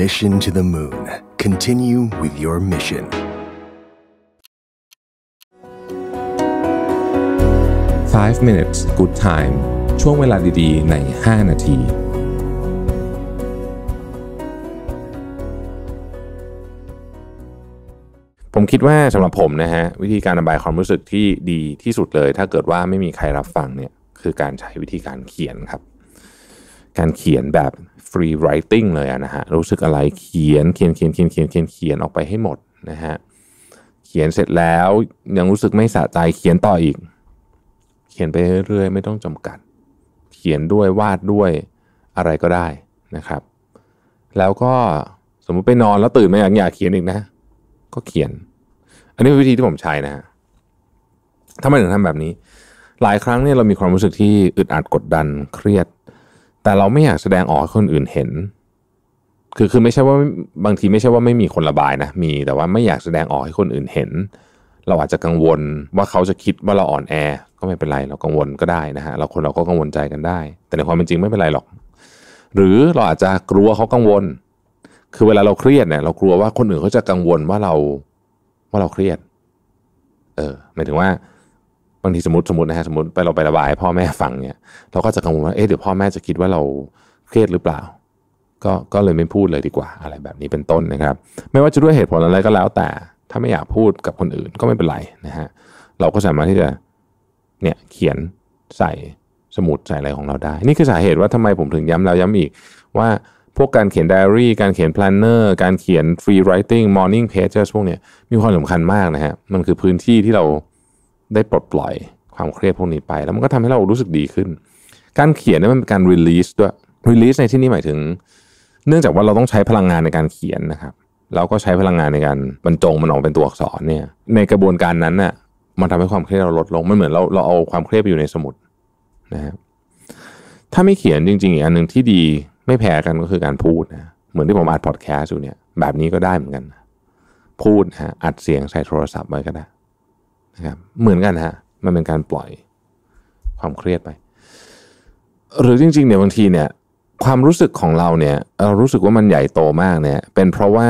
Mission to the Moon. Continue with your mission. Five minutes good time ช่วงเวลาดีๆ ใน 5 นาที ผมคิดว่าสำหรับผมนะฮะ วิธีการระบายความรู้สึกที่ดีที่สุดเลย ถ้าเกิดว่าไม่มีใครรับฟังเนี่ย คือการใช้วิธีการเขียนครับการ เขียนแบบ free writing เลยนะฮะรู้สึกอะไร เขียนเขียนเขียนเขียนเขียนเขียนเขียนออกไปให้หมดนะฮะเขียนเสร็จแล้วยังรู้สึกไม่สะใจเขียนต่ออีก เขียนไปเรื่อยๆไม่ต้องจำกัด เขียนด้วยวาดด้วยอะไรก็ได้นะครับ แล้วก็สมมุติไปนอนแล้วตื่นมาอยากอยากเขียนอีกนะ ก็เขียน อันนี้เป็นวิธีที่ผมใช้นะฮะทำไมถึงทำแบบนี้ หลายครั้งเนี่ยเรามีความรู้สึกที่อึดอัดกดดันเครียดแต่เราไม่อยากแสดงออกให้คนอื่นเห็น คือ คือไม่ใช่ว่าบางทีไม่ใช่ว่าไม่มีคนระบายนะ มี แต่ว่าไม่อยากแสดงออกให้คนอื่นเห็น เราอาจจะกังวลว่าเขาจะคิดว่าเราอ่อนแอ ก็ไม่เป็นไร เรากังวลก็ได้นะฮะ เราคนเราก็กังวลใจกันได้ แต่ในความเป็นจริงไม่เป็นไรหรอก หรือเราอาจจะกลัวเขากังวล คือเวลาเราเครียดเนี่ย เรากลัวว่าคนอื่นเขาจะกังวลว่าเรา ว่าเราเครียด เออ หมายถึงว่าบางทีสมมติสมมตินะฮะสมมติไปเราไประบายพ่อแม่ฟังเนี่ย เราก็จะกังวลว่าเอ๊ะเดี๋ยวพ่อแม่จะคิดว่าเราเครียดหรือเปล่าก็ก็เลยไม่พูดเลยดีกว่า อะไรแบบนี้เป็นต้นนะครับ ไม่ว่าจะด้วยเหตุผลอะไรก็แล้วแต่ ถ้าไม่อยากพูดกับคนอื่นก็ไม่เป็นไรนะฮะเราก็สามารถที่จะเนี่ยเขียนใส่สมุดใส่อะไรของเราได้ นี่คือสาเหตุว่าทำไมผมถึงย้ำแล้วย้ำอีก ว่าพวกการเขียนไดอารี่การเขียนแพลนเนอร์การเขียนฟรีไรติงมอร์นิ่งเพจพวกเนี้ยมีความสำคัญมากนะฮะมันคือพื้นที่ที่เราได้ปลดปล่อยความเครียดพวกนี้ไป แล้วมันก็ทำให้เรารู้สึกดีขึ้น การเขียนนี่มันเป็นการรีลีสด้วยรีลีสในที่นี้หมายถึง เนื่องจากว่าเราต้องใช้พลังงานในการเขียนนะครับ เราก็ใช้พลังงานในการบรรจงมันออกเป็นตัวอักษรเนี่ย ในกระบวนการนั้นน่ะมันทำให้ความเครียดเราลดลง ไม่เหมือนเราเราเอาความเครียดไปอยู่ในสมุดนะฮะถ้าไม่เขียนจริงๆอีกอันหนึ่งที่ดีไม่แพ้กันก็คือการพูดนะเหมือนที่ผมอัดพอดแคสต์อยู่เนี่ยแบบนี้ก็ได้เหมือนกัน พูดฮะอัดเสียงใส่โทรศัพท์ไว้ก็ได้นะครับเหมือนกันฮะ มันเป็นการปล่อยความเครียดไป หรือจริงๆเนี่ยบางทีเนี่ย ความรู้สึกของเราเนี่ยเรารู้สึกว่ามันใหญ่โตมากเนี่ย เป็นเพราะว่า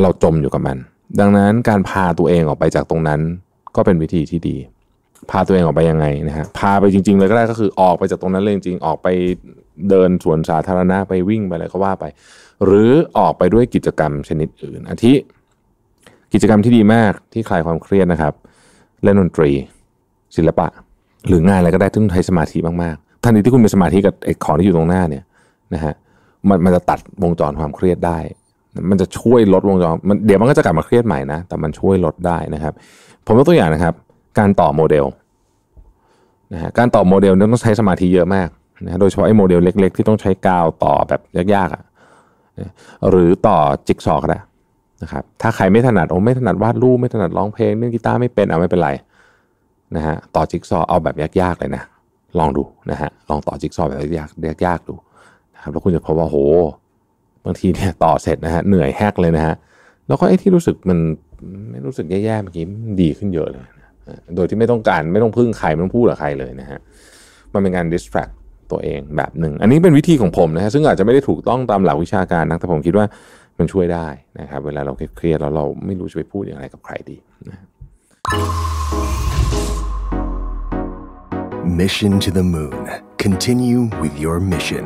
เราจมอยู่กับมัน ดังนั้นการพาตัวเองออกไปจากตรงนั้นก็เป็นวิธีที่ดี พาตัวเองออกไปยังไงนะฮะ พาไปจริงๆเลยก็ได้ก็คือออกไปจากตรงนั้นเลยจริง ๆ ออกไปเดินสวนสาธารณะไปวิ่งไปอะไรก็ว่าไป หรือออกไปด้วยกิจกรรมชนิดอื่นอาทิกิจกรรมที่ดีมากที่คลายความเครียดนะครับเล่นดนตรีศิลปะ หรืองานอะไรก็ได้ที่ใช้สมาธิมากๆทันทีที่คุณมีสมาธิกับไอ้ของที่อยู่ตรงหน้าเนี่ยนะฮะมันมันจะตัดวงจรความเครียดได้มันจะช่วยลดวงจรมันเดี๋ยวมันก็จะกลับมาเครียดใหม่นะแต่มันช่วยลดได้นะครับผมยกตัวอย่างนะครับ การต่อโมเดลนะฮะการต่อโมเดลเนี่ยต้องใช้สมาธิเยอะมากนะโดยเฉพาะไอ้โมเดลเล็กๆ ที่ต้องใช้กาวต่อแบบยากๆอะ่ะหรือต่อจิ๊กซอก็ได้ะครับถ้าใครไม่ถนัดโอ้ไม่ถนัดวาดรูปไม่ถนัดร้องเพลงเล่นกีตาร์ไม่เป็นเอาไม่เป็นไรนะฮะต่อจิ๊กซอเอาแบบยากๆ เลยนะลองดูนะฮะลองต่อจิ๊กซอแบบยากยากๆดูนะครับแล้วคุณจะพบว่าโห บางทีเนี่ยต่อเสร็จนะฮะเหนื่อยแฮกเลยนะฮะแล้วก็ไอ้ที่รู้สึกมันไม่รู้สึกแย่ๆเมื่อกี้ดีขึ้นเยอะเลยนะโดยที่ไม่ต้องการไม่ต้องพึ่งใครไม่ต้องพูดกับใครเลยนะฮะมันเป็นการดิสแทรกตัวเองแบบหนึ่งอันนี้เป็นวิธีของผมนะฮะซึ่งอาจจะไม่ได้ถูกต้องตามหลักวิชาการนะแต่ผมคิดว่ามันช่วยได้นะครับเวลาเราเครียดแล้วเราไม่รู้จะไปพูดอย่างไรกับใครดีนะ Mission to the Moon Continue with your mission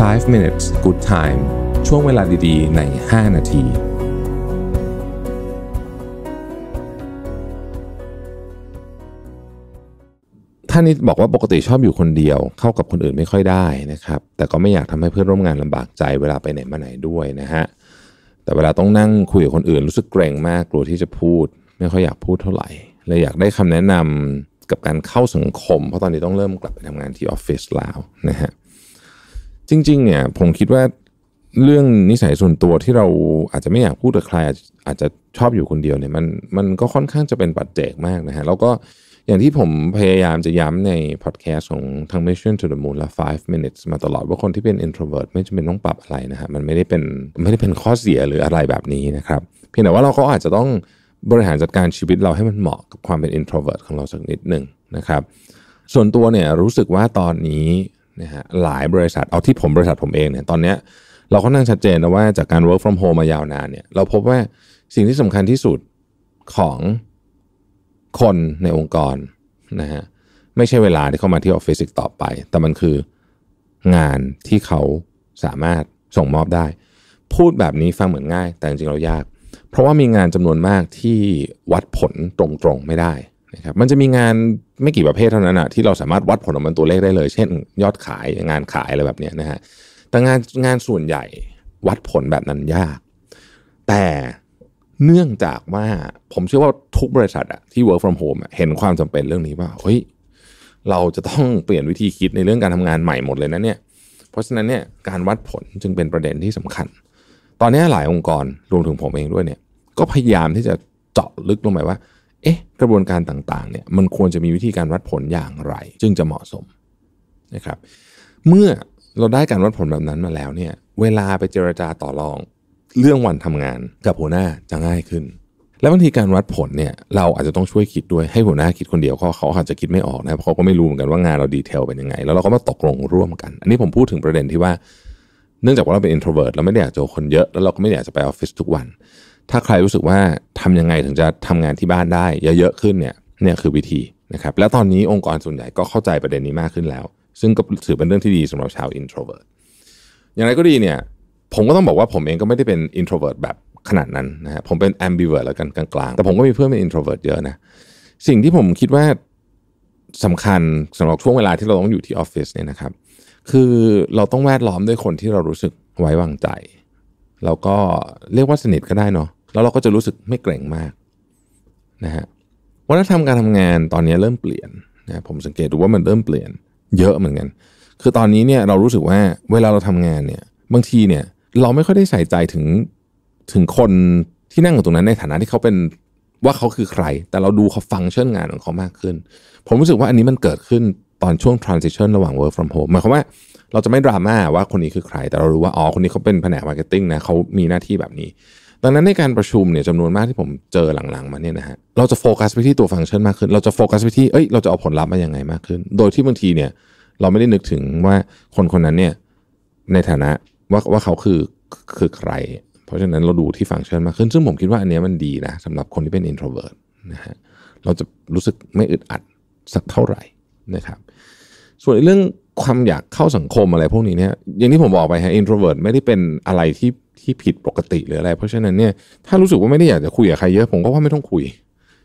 Five minutes good time ช่วงเวลาดีๆ ใน 5 นาทีท่านนี้บอกว่าปกติชอบอยู่คนเดียว เข้ากับคนอื่นไม่ค่อยได้นะครับแต่ก็ไม่อยากทำให้เพื่อนร่วมงานลำบากใจเวลาไปไหนมาไหนด้วยนะฮะแต่เวลาต้องนั่งคุยกับคนอื่นรู้สึกเกรงมาก กลัวที่จะพูด ไม่ค่อยอยากพูดเท่าไหร่เลยอยากได้คำแนะนำกับการเข้าสังคม เพราะตอนนี้ต้องเริ่มกลับไปทำงานที่ออฟฟิศแล้วนะฮะจริง ๆเนี่ยผมคิดว่าเรื่องนิสัยส่วนตัวที่เราอาจจะไม่อยากพูดกับใครอาจจะชอบอยู่คนเดียวเนี่ยมันมันก็ค่อนข้างจะเป็นปัจเจกมากนะฮะแล้วก็อย่างที่ผมพยายามจะย้ำในพอดแคสต์ของทาง Mission to the Moon และ 5 minutes มาตลอดว่าคนที่เป็น introvert ไม่จำเป็นต้องปรับอะไรนะฮะมันไม่ได้เป็นไม่ได้เป็นข้อเสียหรืออะไรแบบนี้นะครับ เพียงแต่ว่าเราก็อาจจะต้องบริหารจัดการชีวิตเราให้มันเหมาะ กับความเป็น introvert ของเราสักนิดหนึ่งนะครับ ส่วนตัวเนี่ยรู้สึกว่าตอนนี้นะฮะหลายบริษัทเอาที่ผมบริษัทผมเองเนี่ยตอนเนี้ยเราก็นั่งชัดเจนนะว่าจากการ work from home มายาวนานเนี่ย เราพบว่าสิ่งที่สำคัญที่สุดของคนในองค์กรนะฮะไม่ใช่เวลาที่เข้ามาที่ออฟฟิศอีกต่อไป แต่มันคืองานที่เขาสามารถส่งมอบได้ พูดแบบนี้ฟังเหมือนง่าย แต่จริงๆเรายาก เพราะว่ามีงานจำนวนมากที่วัดผลตรงๆไม่ได้นะครับมันจะมีงานไม่กี่ประเภทเท่านั้นนะที่เราสามารถวัดผลออกมาตัวเลขได้เลย เช่น ยอดขายงานขายอะไรแบบนี้นะฮะแต่งานงานส่วนใหญ่วัดผลแบบนั้นยาก แต่เนื่องจากว่าผมเชื่อว่าทุกบริษัทอะที่ work from home เห็นความจำเป็นเรื่องนี้ว่าเฮ้ย เราจะต้องเปลี่ยนวิธีคิดในเรื่องการทำงานใหม่หมดเลยนะเนี่ยเพราะฉะนั้นเนี่ยการวัดผลจึงเป็นประเด็นที่สำคัญ ตอนนี้หลายองค์กรรวมถึงผมเองด้วยเนี่ยก็พยายามที่จะเจาะลึกลงไปว่า เอ๊ะกระบวนการต่างๆเนี่ยมันควรจะมีวิธีการวัดผลอย่างไรจึงจะเหมาะสมนะครับ เมื่อเราได้การวัดผลแบบนั้นมาแล้วเนี่ยเวลาไปเจรจาต่อรองเรื่องวันทำงานกับหัวหน้าจะง่ายขึ้น และบางทีการวัดผลเนี่ยเราอาจจะต้องช่วยคิดด้วยให้หัวหน้าคิดคนเดียวเขาเขาอาจจะคิดไม่ออกนะ เพราะเขาก็ไม่รู้เหมือนกันว่างานเราดีเทลเป็นยังไงแล้วเราก็มาตกลงร่วมกัน อันนี้ผมพูดถึงประเด็นที่ว่าเนื่องจากว่าเราเป็นอินโทรเวิร์ดเราไม่ได้อยากเจอคนเยอะแล้วเราก็ไม่ได้อยากจะไปออฟฟิศทุกวัน ถ้าใครรู้สึกว่าทำยังไงถึงจะทำงานที่บ้านได้เยอะๆขึ้น เนี่ยเนี่ยคือวิธีนะครับและตอนนี้องค์กรส่วนใหญ่ก็เข้าใจประเด็นนี้มากขึ้นแล้ว ซึ่งก็ถือเป็นเรื่องที่ดีสำหรับชาวโทรเวิร์ t อย่างไรก็ดีเนี่ยผมก็ต้องบอกว่าผมเองก็ไม่ได้เป็น introvert แบบขนาดนั้นนะฮะ ผมเป็น ambivert แล้วกันกลางๆ แต่ผมก็มีเพื่อนเป็น introvert เยอะนะ สิ่งที่ผมคิดว่าสำคัญสำหรับช่วงเวลาที่เราต้องอยู่ที่ออฟฟิศเนี่ยนะครับ คือเราต้องแวดล้อมด้วยคนที่เรารู้สึกไว้วางใจ แล้วก็เรียกว่าสนิทก็ได้เนาะ แล้วเราก็จะรู้สึกไม่เกรงมากนะฮะ วัฒนธรรมการทำงานตอนนี้เริ่มเปลี่ยนนะ ผมสังเกตดูว่ามันเริ่มเปลี่ยน เยอะเหมือนกัน คือตอนนี้เนี่ยเรารู้สึกว่าเวลาเราทำงานเนี่ยบางทีเนี่ยเราไม่ค่อยได้ใส่ใจถึงถึงคนที่นั่งอยู่ตรงนั้นในฐานะที่เขาเป็นว่าเขาคือใคร แต่เราดูเขาฟังชันงานของเขามากขึ้น ผมรู้สึกว่าอันนี้มันเกิดขึ้นตอนช่วง transition ระหว่าง work from home หมายความว่าเราจะไม่ดราม่าว่าคนนี้คือใคร แต่เรารู้ว่า อ๋อ คนนี้เขาเป็นแผนกมาร์เก็ตติ้งนะ เขามีหน้าที่แบบนี้ ดังนั้นในการประชุมเนี่ยจำนวนมากที่ผมเจอหลังๆมาเนี่ยนะฮะ เราจะโฟกัสไปที่ตัวฟังก์ชันมากขึ้น เราจะโฟกัสไปที่เอ้ยเราจะเอาผลลัพธ์มายังไงมากขึ้น โดยที่บางทีเนี่ย เราไม่ได้นึกถึงว่าคนคนนั้นเนี่ยในฐานะว่าว่าเขาคือคือใคร เพราะฉะนั้นเราดูที่ฟังก์ชันมากขึ้นซึ่งผมคิดว่าอันนี้มันดีนะสำหรับคนที่เป็น introvert นะฮะ เราจะรู้สึกไม่อึดอัดสักเท่าไหร่นะครับ ส่วนเรื่องความอยากเข้าสังคมอะไรพวกนี้เนี่ย อย่างที่ผมบอกไปฮะ introvert ไม่ได้เป็นอะไรที่ที่ผิดปกติหรืออะไร เพราะฉะนั้นเนี่ยถ้ารู้สึกว่าไม่ได้อยากจะคุยกับใครเยอะผมก็ว่าไม่ต้องคุย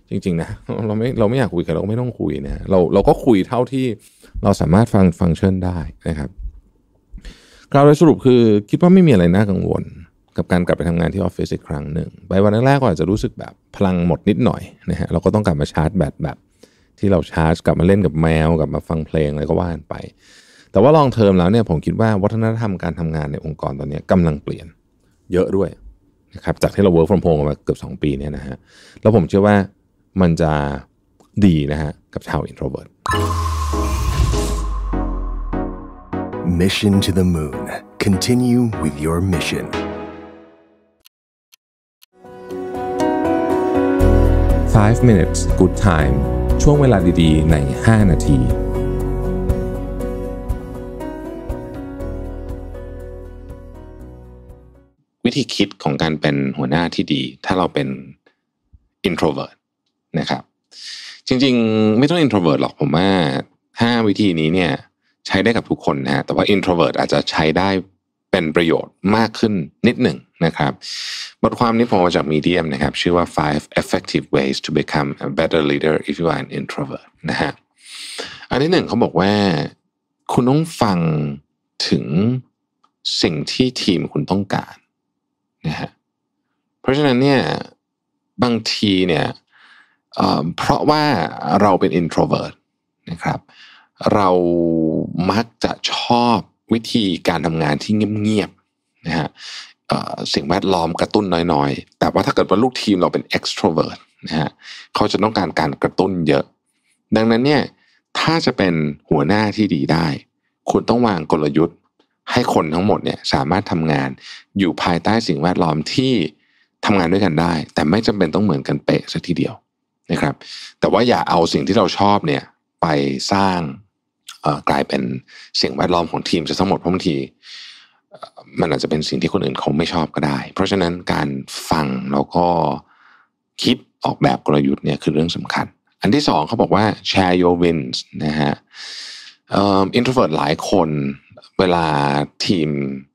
จริงๆนะเราไม่เราไม่อยากคุยกันเราก็ไม่ต้องคุยนะเราเราก็คุยเท่าที่เราสามารถฟังฟังก์ชันได้นะครับกล่าวโดยสรุปคือคิดว่าไม่มีอะไรน่ากังวล กับการกลับไปทำงานที่ออฟฟิศอีกครั้งหนึ่งไปวันแรกๆก็อาจจะรู้สึกแบบพลังหมดนิดหน่อยนะฮะเราก็ต้องกลับมาชาร์จแบตแบบที่เราชาร์จกลับมาเล่นกับแมวกลับมาฟังเพลง อะไรก็ว่านไป แต่ว่าลองเทอมแล้วเนี่ยผมคิดว่าวัฒนธรรมการทำงานในองค์กรตอนนี้กำลังเปลี่ยนเยอะด้วยนะครับจากที่เรา work from home มาเกือบ2 ปีเนี่ยนะฮะแล้วผมเชื่อว่ามันจะดีนะฮะกับชาว introvert Mission to the Moon. Continue with your mission. Five minutes good time ช่วงเวลาดีๆใน 5 นาที วิธีคิดของการเป็นหัวหน้าที่ดี ถ้าเราเป็น introvert นะครับ จริง ๆ ไม่ต้อง introvert หรอกผมว่า5วิธีนี้เนี่ยใช้ได้กับทุกคนนะฮะ แต่ว่า introvert อาจจะใช้ได้เป็นประโยชน์มากขึ้นนิดหนึ่งนะครับ บทความนี้ผมมาจากมีเดียมนะครับ ชื่อว่า five effective ways to become a better leader if you are an introvert นะฮะอันที่หนึ่งเขาบอกว่า คุณต้องฟังถึงสิ่งที่ทีมคุณต้องการนะฮะเพราะฉะนั้นเนี่ยบางทีเนี่ยเพราะว่าเราเป็น introvert นะครับเรามักจะชอบวิธีการทำงานที่เงียบๆนะฮะสิ่งแวดล้อม กระตุ้นน้อยๆ แต่ว่าถ้าเกิดว่าลูกทีมเราเป็น extrovert นะฮะเขาจะต้องการการกระตุ้นเยอะ ดังนั้นเนี่ยถ้าจะเป็นหัวหน้าที่ดีได้ คุณต้องวางกลยุทธ์ ให้คนทั้งหมดเนี่ย สามารถทำงานอยู่ภายใต้สิ่งแวดล้อมที่ทำงานด้วยกันได้ แต่ไม่จำเป็นต้องเหมือนกันเป๊ะซะทีเดียวนะครับ แต่ว่าอย่าเอาสิ่งที่เราชอบเนี่ยไปสร้างกลายเป็นสิ่งแวดล้อมของทีมจะทั้งหมด เพราะบางที มันอาจจะเป็นสิ่งที่คนอื่นเขาไม่ชอบก็ได้ เพราะฉะนั้นการฟังแล้วก็คิดออกแบบกลยุทธ์เนี่ยคือเรื่องสำคัญ อันที่สองเขาบอกว่า share your wins นะฮะอินโทรเวิร์หลายคนเวลาทีม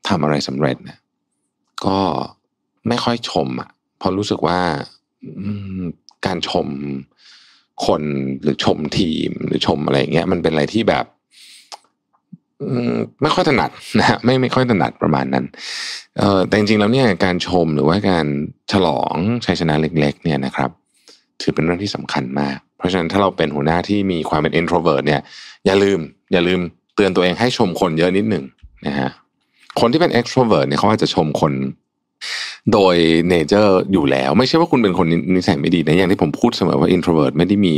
ทำอะไรสำเร็จเนี่ยก็ไม่ค่อยชม อ่ะเพราะรู้สึกว่าการชมคนหรือชมทีมหรือชมอะไรเงี้ยมันเป็นอะไรที่แบบไม่ค่อยถนัดนะฮะไม่ไม่ค่อยถนัดประมาณนั้น เออแต่จริงๆแล้วเนี่ย การชมหรือว่าการฉลองชัยชนะเล็ก ๆ เนี่ยนะครับ ถือเป็นเรื่องที่สำคัญมาก เพราะฉะนั้นถ้าเราเป็นหัวหน้าที่มีความเป็น introvert เนี่ยอย่าลืม อย่าลืมเตือนตัวเองให้ชมคนเยอะนิดหนึ่งนะฮะคนที่เป็น extrovert เนี่ยเขาอาจจะชมคนโดยเนเจอร์อยู่แล้ว ไม่ใช่ว่าคุณเป็นคนนิสัยไม่ดีนะอย่างที่ผมพูดเสมอว่าอินโทรเวิร์ตไม่ได้มี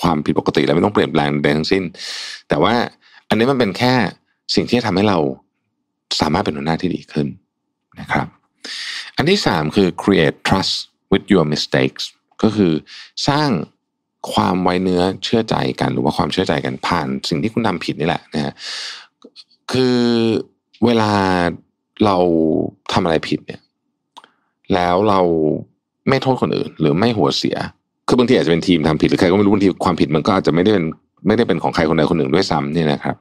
ความผิดปกติและไม่ต้องเปลี่ยนแปลงใดทั้งสิ้น แต่ว่าอันนี้มันเป็นแค่สิ่งที่ทำให้เราสามารถเป็นหัวหน้าที่ดีขึ้นนะครับ อันที่สามคือ create trust with your mistakes ก็คือสร้างความไว้เนื้อเชื่อใจกันหรือว่าความเชื่อใจกันผ่านสิ่งที่คุณทำผิดนี่แหละนะฮะคือเวลาเราทำอะไรผิดเนี่ยแล้วเราไม่โทษคนอื่น หรือไม่หัวเสีย คือบางทีอาจจะเป็นทีมทำผิดหรือใครก็ไม่รู้บางทีความผิดมันก็อาจจะไม่ได้เป็นไม่ได้เป็นของใครคนใดคนหนึ่งด้วยซ้ำนี่นะครับ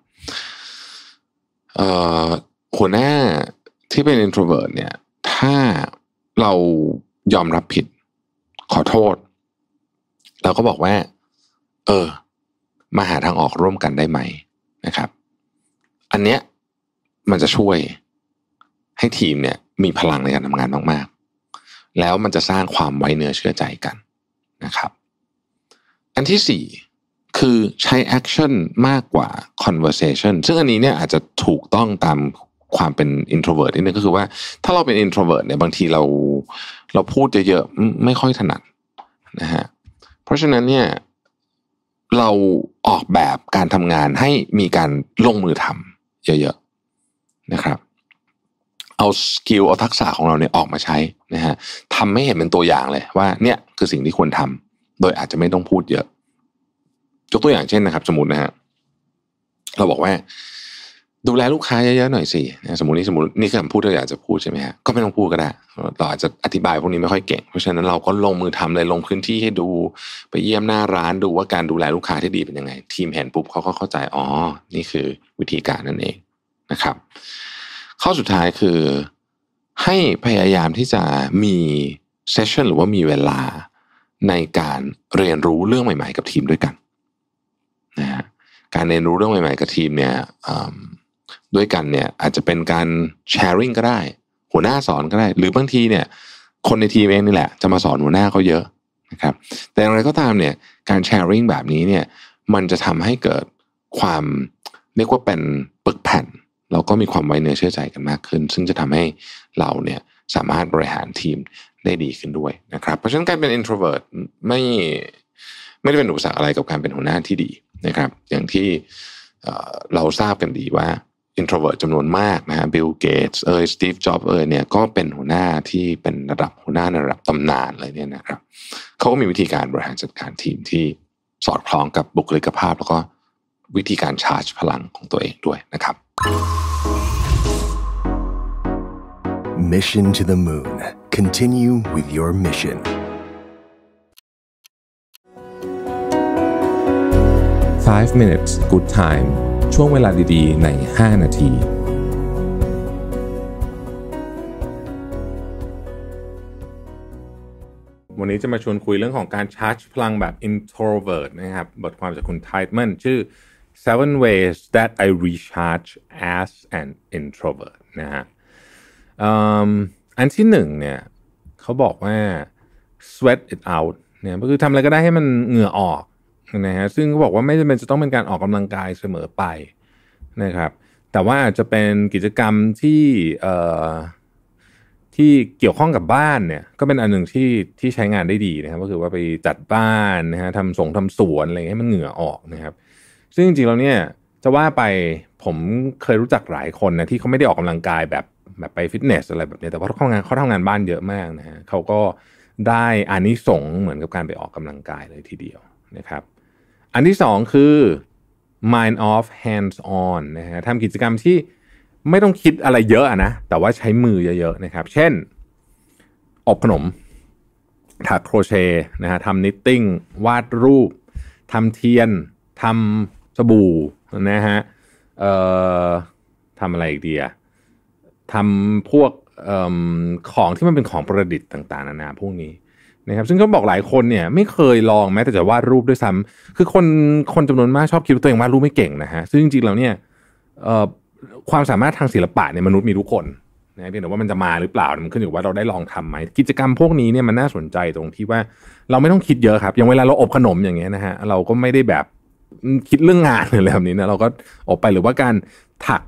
เอ่อหัวหน้าที่เป็น introvert เนี่ยถ้าเรายอมรับผิดขอโทษเราก็บอกว่า เออ มาหาทางออกร่วมกันได้ไหมนะครับ อันเนี้ยมันจะช่วยให้ทีมเนี่ย มีพลังในการทำงานมากแล้วมันจะสร้างความไว้เนื้อเชื่อใจกันนะครับ อันที่สี่คือใช้อคชั่นมากกว่าคอนเวอร์เซชันซึ่งอันนี้เนี่ยอาจจะถูกต้องตามความเป็นโทรเวิร์ตนิดนึงก็คือว่าถ้าเราเป็นอินโทรเวิร์ตเนี่ยบางทีเราเราพูดเยอะๆ ไม่ค่อยถนัดนะฮะ เพราะฉะนั้นเนี่ยเราออกแบบการทำงานให้มีการลงมือทำเยอะๆ นะครับเอาสกิลเอาทักษะของเราเนี่ยออกมาใช้นะฮะทำให้เห็นเป็นตัวอย่างเลยว่า เนี่ยคือสิ่งที่ควรทำ โดยอาจจะไม่ต้องพูดเยอะยกตัวอย่างเช่นนะครับ สมมตินะฮะเราบอกว่า ดูแลลูกค้าเยอะ ๆ หน่อยสิสมมตินี่สมมตินี่คือคำพูดที่อยากจะพูดใช่ไหมฮะก็ไม่ต้องพูดก็ได้เราอาจจะอธิบายพวกนี้ไม่ค่อยเก่ง เพราะฉะนั้น เราก็ลงมือทำเลยลงพื้นที่ให้ดูไปเยี่ยมหน้าร้านดูว่าการดูแลลูกค้าที่ดีเป็นยังไงทีมเห็นปุ๊บเขาก็เข้าใจอ๋อนี่คือวิธีการนั่นเองนะครับข้อสุดท้ายคือให้พยายามที่จะมีเซสชันหรือว่ามีเวลาในการเรียนรู้เรื่องใหม่ ๆ กับทีมด้วยกันนะฮะการเรียนรู้เรื่องใหม่ๆกับทีมเนี่ยด้วยกันเนี่ยอาจจะเป็นการ แชร์ริ่งก็ได้ หัวหน้าสอนก็ได้ หรือบางทีเนี่ยคนในทีมเองนี่แหละจะมาสอนหัวหน้าเขาเยอะนะครับแต่อย่างไรก็ตามเนี่ยการแชร์ริ่งแบบนี้เนี่ยมันจะทำให้เกิดความเรียกว่าเป็นปึกแผ่นเราก็มีความไว้เนื้อเชื่อใจกันมากขึ้น ซึ่งจะทำให้เราเนี่ยสามารถบริหารทีมได้ดีขึ้นด้วยนะครับ เพราะฉะนั้นการเป็น introvert ไม่ไม่ได้เป็นอุปสรรคอะไรกับการเป็นหัวหน้าที่ดีนะครับอย่างที่เราทราบกันดีว่า introvert จำนวนมากนะฮะบิลเกตส์เอ่ยสตีฟจ็อบเอ่ยเนี่ยก็เป็นหัวหน้าที่เป็นระดับหัวหน้าระดับตำนานเลยเนี่ยนะครับเขาก็มีวิธีการบริหารจัดการทีมที่สอดคล้องกับบุคลิกภาพแล้วก็วิธีการชาร์จพลังของตัวเองด้วยนะครับ Mission to the Moon Continue with your mission Five minutes good time ช่วงเวลาดีๆ ใน5นาที วันนี้จะมาชวนคุยเรื่องของการชาร์จพลังแบบ introvert นะครับ บทความจากคุณไทเมนชื่อ seven ways that I recharge as an introvert นะฮะอันที่หนึ่งเนี่ยเขาบอกว่า sweat it out เนี่ยก็คือทำอะไรก็ได้ให้มันเหงื่อออกนะฮะ ซึ่งเขาบอกว่าไม่จำเป็นจะต้องเป็นการออกกำลังกายเสมอไปนะครับ แต่ว่าจะเป็นกิจกรรมที่เอ่อที่เกี่ยวข้องกับบ้านเนี่ยก็เป็นอันหนึ่งที่ที่ใช้งานได้ดีนะครับ ก็คือว่าไปจัดบ้านนะฮะทำสงทำสวนอะไรให้มันเหงื่อออกนะครับซึ่งจริงๆแล้วเนี่ยจะว่าไปผมเคยรู้จักหลายคนนะที่เขาไม่ได้ออกกำลังกายแบบแบบไปฟิตเนสอะไรแบบนี้แต่ว่าเขาทำงานเขาทำงานบ้านเยอะมากนะฮะเขาก็ได้อันนี้สงเหมือนกับการไปออกกำลังกายเลยทีเดียวนะครับอันที่สองคือ mind off hands on นะฮะทำกิจกรรมที่ไม่ต้องคิดอะไรเยอะนะแต่ว่าใช้มือเยอะๆนะครับเช่นอบขนม ถักโครเชต์นะฮะทำนิตติ้งวาดรูปทำเทียนทำสบู่นะฮะเอ่อทำอะไรอีกดีอะทำพวกออของที่มันเป็นของประดิษฐ์ต่างๆ นานา พวกนี้นะครับซึ่งเขาบอกหลายคนเนี่ยไม่เคยลองแม้แต่จะวาดรูปด้วยซ้ำ คือคนคนจำนวนมากชอบคิดว่าตัวเองวาดรูปไม่เก่งนะฮะซึ่งจริงๆแล้วเนี่ยความสามารถทางศิลปะเนี่ยมนุษย์มีทุกคนนะเพียงแต่ว่ามันจะมาหรือเปล่า มันขึ้นอยู่ว่าเราได้ลองทำไหมกิจกรรมพวกนี้เนี่ยมันน่าสนใจตรงที่ว่าเราไม่ต้องคิดเยอะครับอย่างเวลาเราอบขนมอย่างเงี้ยนะฮะเราก็ไม่ได้แบบคิดเรื่องงานหรืออะไรแบบนี้นะเราก็ออกไปหรือว่าการถัก